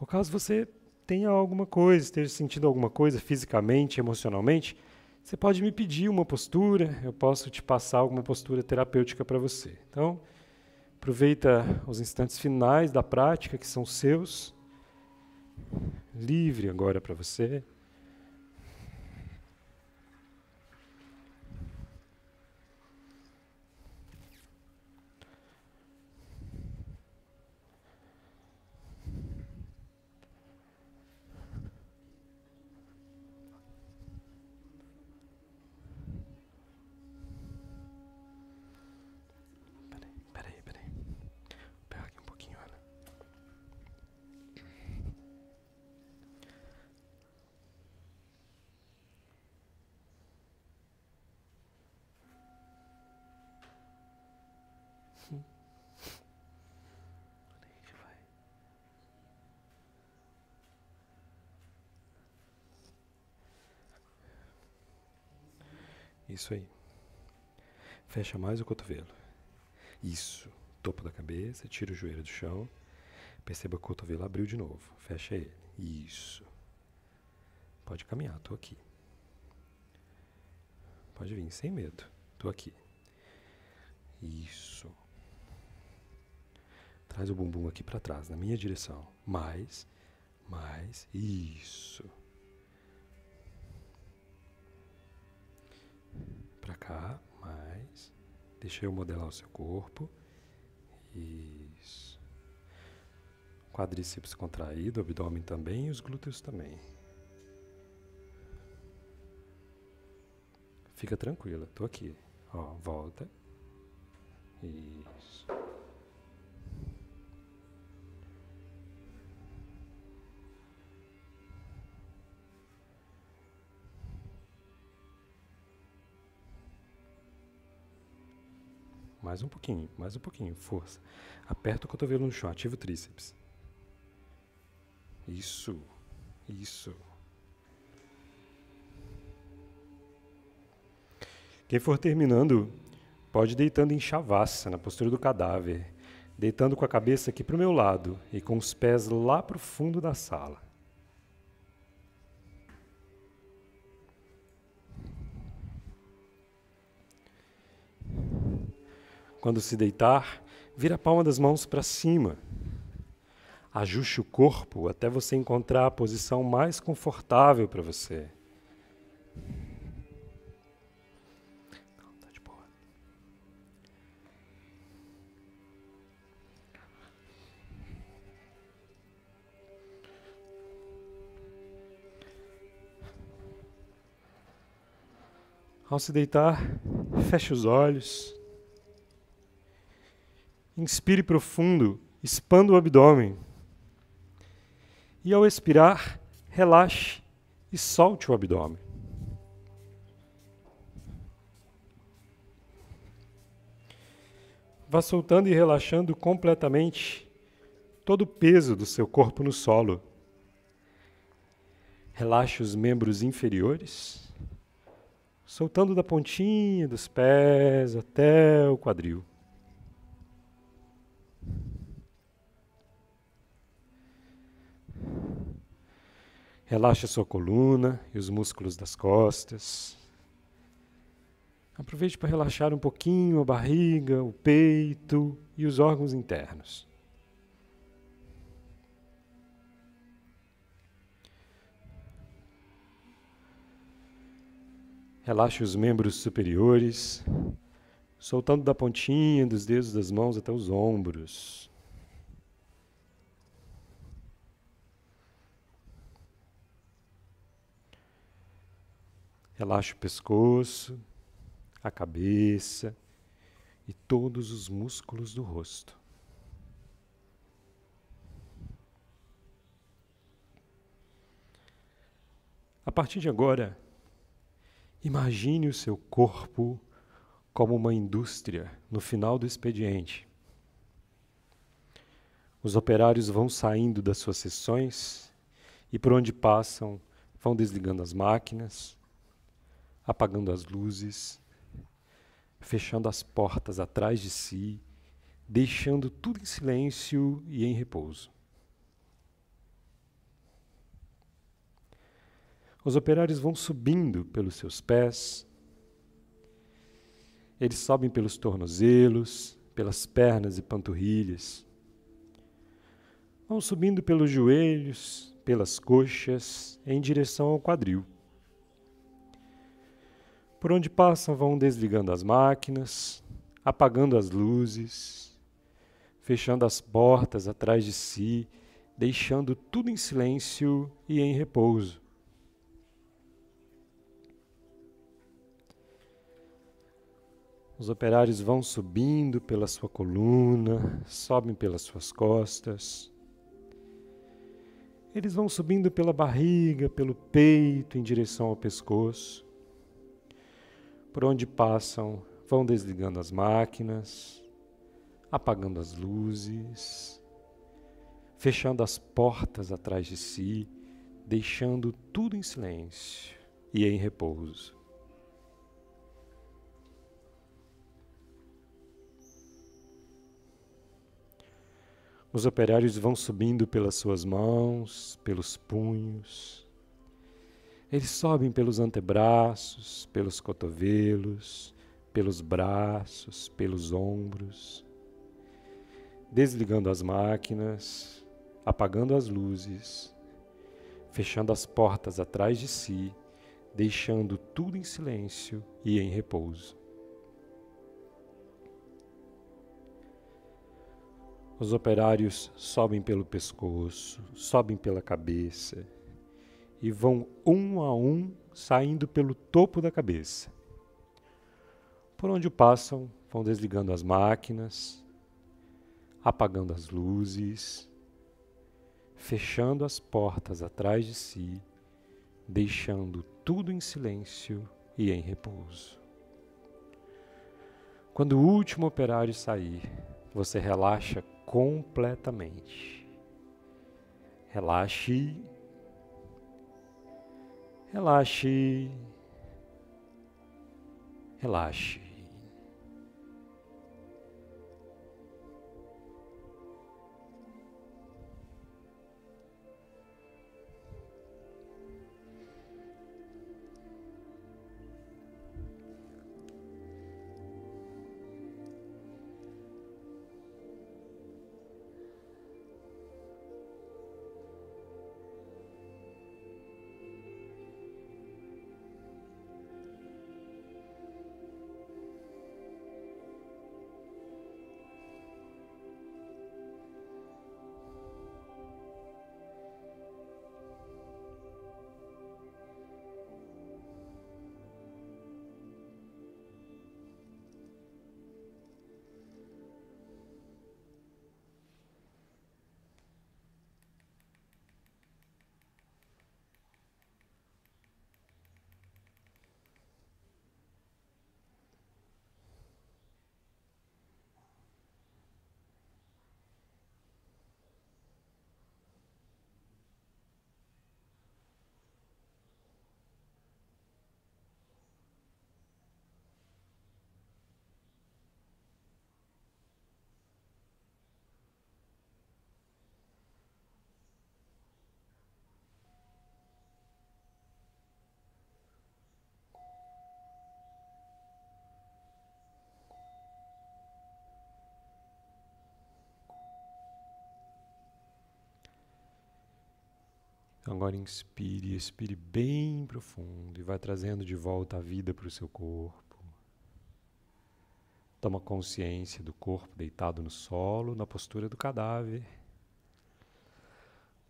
S1: Ou caso você tenha alguma coisa, esteja sentindo alguma coisa fisicamente, emocionalmente, você pode me pedir uma postura, eu posso te passar alguma postura terapêutica para você. Então, aproveita os instantes finais da prática que são seus, livre agora para você. Isso aí. Fecha mais o cotovelo. Isso. Topo da cabeça, tira o joelho do chão. Perceba que o cotovelo abriu de novo. Fecha ele. Isso. Pode caminhar, tô aqui. Pode vir, sem medo. Tô aqui. Isso. Traz o bumbum aqui para trás, na minha direção. Mais, mais. Isso. para cá, mais. Deixa eu modelar o seu corpo. Isso. Quadríceps contraído, abdômen também e os glúteos também. Fica tranquila, tô aqui. Ó, volta. Isso. Mais um pouquinho, mais um pouquinho, força. Aperta o cotovelo no chão, ativa o tríceps. Isso, isso. Quem for terminando, pode deitando em na postura do cadáver, deitando com a cabeça aqui para o meu lado e com os pés lá para o fundo da sala. Quando se deitar, vira a palma das mãos para cima. Ajuste o corpo até você encontrar a posição mais confortável para você. Tá Ao se deitar, feche os olhos. Inspire profundo, expanda o abdômen. E ao expirar, relaxe e solte o abdômen. Vá soltando e relaxando completamente todo o peso do seu corpo no solo. Relaxe os membros inferiores, soltando da pontinha dos pés até o quadril. Relaxa sua coluna e os músculos das costas. Aproveite para relaxar um pouquinho a barriga, o peito e os órgãos internos. Relaxe os membros superiores, soltando da pontinha dos dedos das mãos até os ombros. Relaxa o pescoço, a cabeça e todos os músculos do rosto. A partir de agora, imagine o seu corpo como uma indústria no final do expediente. Os operários vão saindo das suas sessões e por onde passam vão desligando as máquinas, apagando as luzes, fechando as portas atrás de si, deixando tudo em silêncio e em repouso. Os operários vão subindo pelos seus pés, eles sobem pelos tornozelos, pelas pernas e panturrilhas. Vão subindo pelos joelhos, pelas coxas, em direção ao quadril. Por onde passam, vão desligando as máquinas, apagando as luzes, fechando as portas atrás de si, deixando tudo em silêncio e em repouso. Os operários vão subindo pela sua coluna, sobem pelas suas costas. Eles vão subindo pela barriga, pelo peito, em direção ao pescoço. Por onde passam, vão desligando as máquinas, apagando as luzes, fechando as portas atrás de si, deixando tudo em silêncio e em repouso. Os operários vão subindo pelas suas mãos, pelos punhos, eles sobem pelos antebraços, pelos cotovelos, pelos braços, pelos ombros, desligando as máquinas, apagando as luzes, fechando as portas atrás de si, deixando tudo em silêncio e em repouso. Os operários sobem pelo pescoço, sobem pela cabeça, e vão um a um saindo pelo topo da cabeça. Por onde passam, vão desligando as máquinas, apagando as luzes, fechando as portas atrás de si, deixando tudo em silêncio e em repouso. Quando o último operário sair, você relaxa completamente. Relaxe Relaxe. Relaxe. Então agora inspire, expire bem profundo e vai trazendo de volta a vida para o seu corpo. Toma consciência do corpo deitado no solo, na postura do cadáver.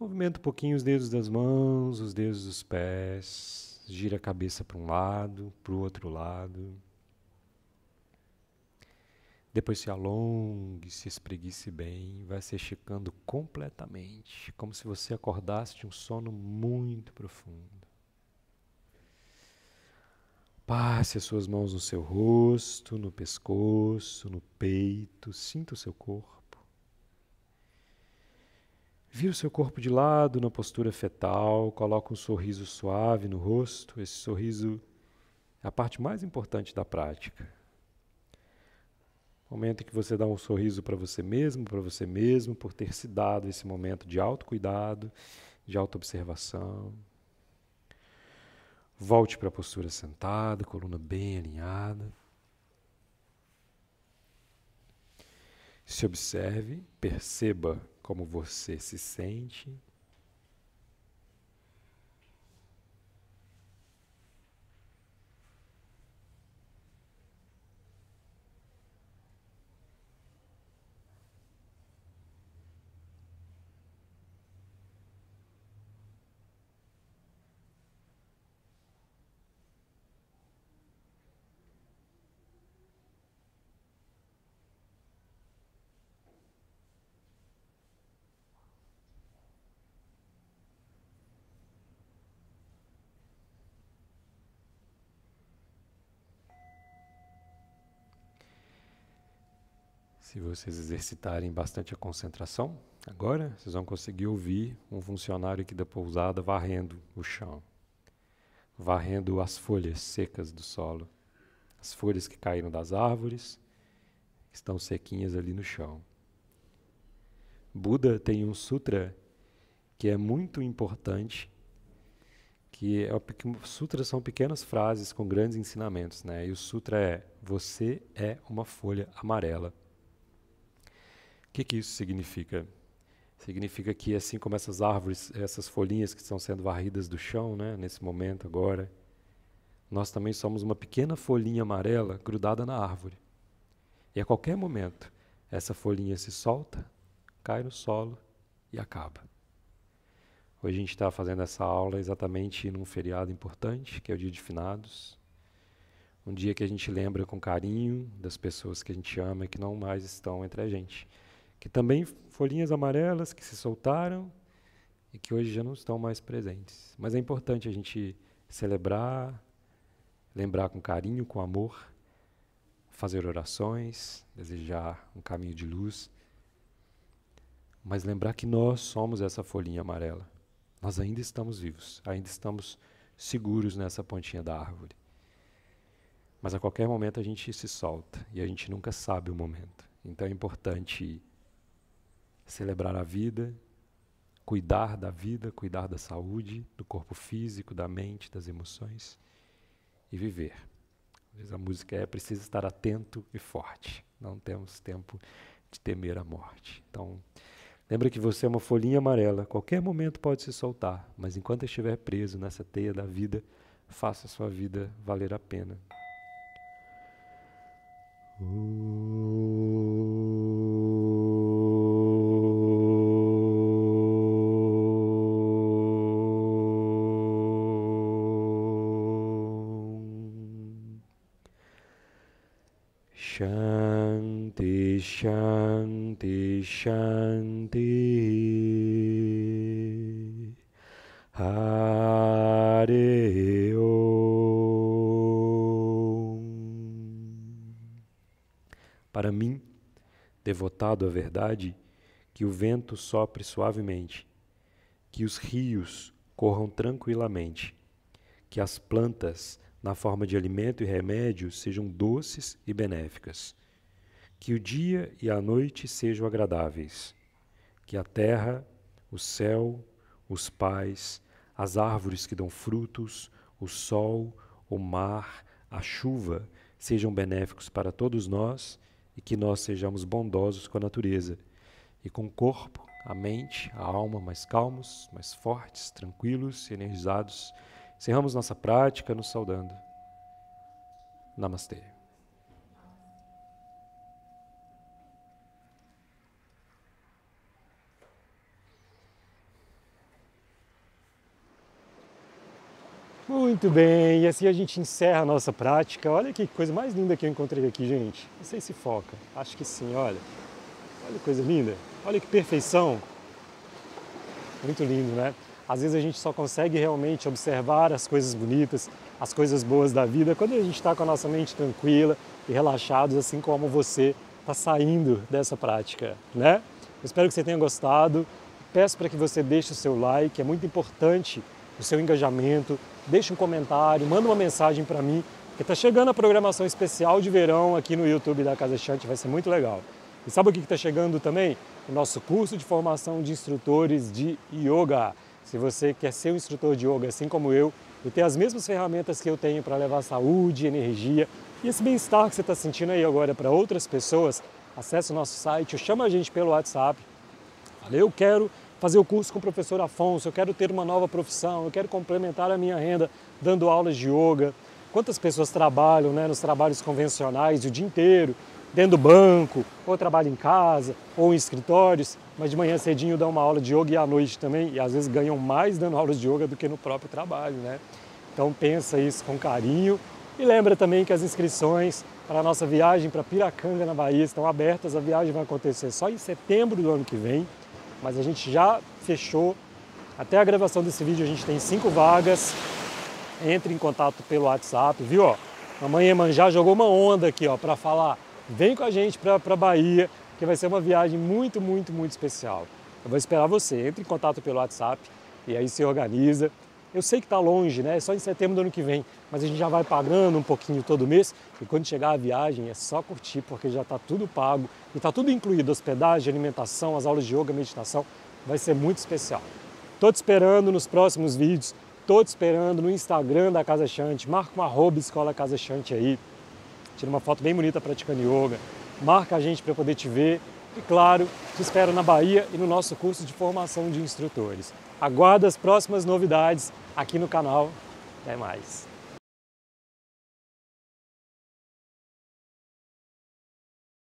S1: Movimenta um pouquinho os dedos das mãos, os dedos dos pés. Gira a cabeça para um lado, para o outro lado. Depois se alongue, se espreguice bem, vai se esticando completamente, como se você acordasse de um sono muito profundo. Passe as suas mãos no seu rosto, no pescoço, no peito, sinta o seu corpo. Vira o seu corpo de lado na postura fetal, coloque um sorriso suave no rosto. Esse sorriso é a parte mais importante da prática. Momento em que você dá um sorriso para você mesmo, para você mesmo, por ter se dado esse momento de autocuidado, de autoobservação. Volte para a postura sentada, coluna bem alinhada. Se observe, perceba como você se sente. Se vocês exercitarem bastante a concentração, agora vocês vão conseguir ouvir um funcionário aqui da pousada varrendo o chão, varrendo as folhas secas do solo, as folhas que caíram das árvores, que estão sequinhas ali no chão. Buda tem um sutra que é muito importante, que é, sutras são pequenas frases com grandes ensinamentos, né? E o sutra é: você é uma folha amarela. O que, que isso significa? Significa que, assim como essas árvores, essas folhinhas que estão sendo varridas do chão, né, nesse momento agora, nós também somos uma pequena folhinha amarela grudada na árvore. E a qualquer momento, essa folhinha se solta, cai no solo e acaba. Hoje a gente está fazendo essa aula exatamente num feriado importante, que é o Dia de Finados. Um dia que a gente lembra com carinho das pessoas que a gente ama e que não mais estão entre a gente que também folhinhas amarelas que se soltaram e que hoje já não estão mais presentes. Mas é importante a gente celebrar, lembrar com carinho, com amor, fazer orações, desejar um caminho de luz, mas lembrar que nós somos essa folhinha amarela. Nós ainda estamos vivos, ainda estamos seguros nessa pontinha da árvore. Mas a qualquer momento a gente se solta e a gente nunca sabe o momento. Então é importante celebrar a vida, cuidar da vida, cuidar da saúde, do corpo físico, da mente, das emoções e viver. Às vezes a música é preciso estar atento e forte. Não temos tempo de temer a morte. Então, lembra que você é uma folhinha amarela, qualquer momento pode se soltar, mas enquanto estiver preso nessa teia da vida, faça a sua vida valer a pena. Shanti, Shanti, Shanti. Hare Om. Para mim, devotado à verdade, que o vento sopre suavemente, que os rios corram tranquilamente, que as plantas na forma de alimento e remédio, sejam doces e benéficas. Que o dia e a noite sejam agradáveis. Que a terra, o céu, os pais, as árvores que dão frutos, o sol, o mar, a chuva sejam benéficos para todos nós e que nós sejamos bondosos com a natureza e com o corpo, a mente, a alma mais calmos, mais fortes, tranquilos, energizados Encerramos nossa prática nos saudando. Namastê. Muito bem, e assim a gente encerra a nossa prática. Olha que coisa mais linda que eu encontrei aqui, gente. Não sei se foca, acho que sim, olha. Olha que coisa linda, olha que perfeição. Muito lindo, né? Às vezes a gente só consegue realmente observar as coisas bonitas, as coisas boas da vida, quando a gente está com a nossa mente tranquila e relaxados, assim como você está saindo dessa prática, né? Eu espero que você tenha gostado. Peço para que você deixe o seu like, é muito importante o seu engajamento. Deixe um comentário, manda uma mensagem para mim, Que está chegando a programação especial de verão aqui no YouTube da Casa Chante, vai ser muito legal. E sabe o que está chegando também? O nosso curso de formação de instrutores de yoga. Se você quer ser um instrutor de yoga assim como eu e ter as mesmas ferramentas que eu tenho para levar saúde, energia e esse bem-estar que você está sentindo aí agora para outras pessoas, acesse o nosso site, chama a gente pelo WhatsApp. Fala, eu quero fazer o curso com o professor Afonso, eu quero ter uma nova profissão, eu quero complementar a minha renda dando aulas de yoga. Quantas pessoas trabalham né, nos trabalhos convencionais o dia inteiro dentro do banco, ou trabalha em casa, ou em escritórios, mas de manhã cedinho dão uma aula de yoga e à noite também, e às vezes ganham mais dando aulas de yoga do que no próprio trabalho, né? Então pensa isso com carinho e lembra também que as inscrições para a nossa viagem para Piracanga, na Bahia, estão abertas. A viagem vai acontecer só em setembro do ano que vem, mas a gente já fechou. Até a gravação desse vídeo a gente tem cinco vagas. Entre em contato pelo WhatsApp, viu? Ó, manjá jogou uma onda aqui ó para falar Vem com a gente para a Bahia, que vai ser uma viagem muito, muito, muito especial. Eu vou esperar você. Entre em contato pelo WhatsApp e aí se organiza. Eu sei que está longe, né? É só em setembro do ano que vem, mas a gente já vai pagando um pouquinho todo mês e quando chegar a viagem é só curtir porque já está tudo pago e está tudo incluído: hospedagem, alimentação, as aulas de yoga, meditação. Vai ser muito especial. Estou te esperando nos próximos vídeos. Estou te esperando no Instagram da Casa Chante. Marca uma arroba Escola Casa Chante aí tira uma foto bem bonita praticando yoga, marca a gente para poder te ver e, claro, te espero na Bahia e no nosso curso de formação de instrutores. Aguarda as próximas novidades aqui no canal. Até mais!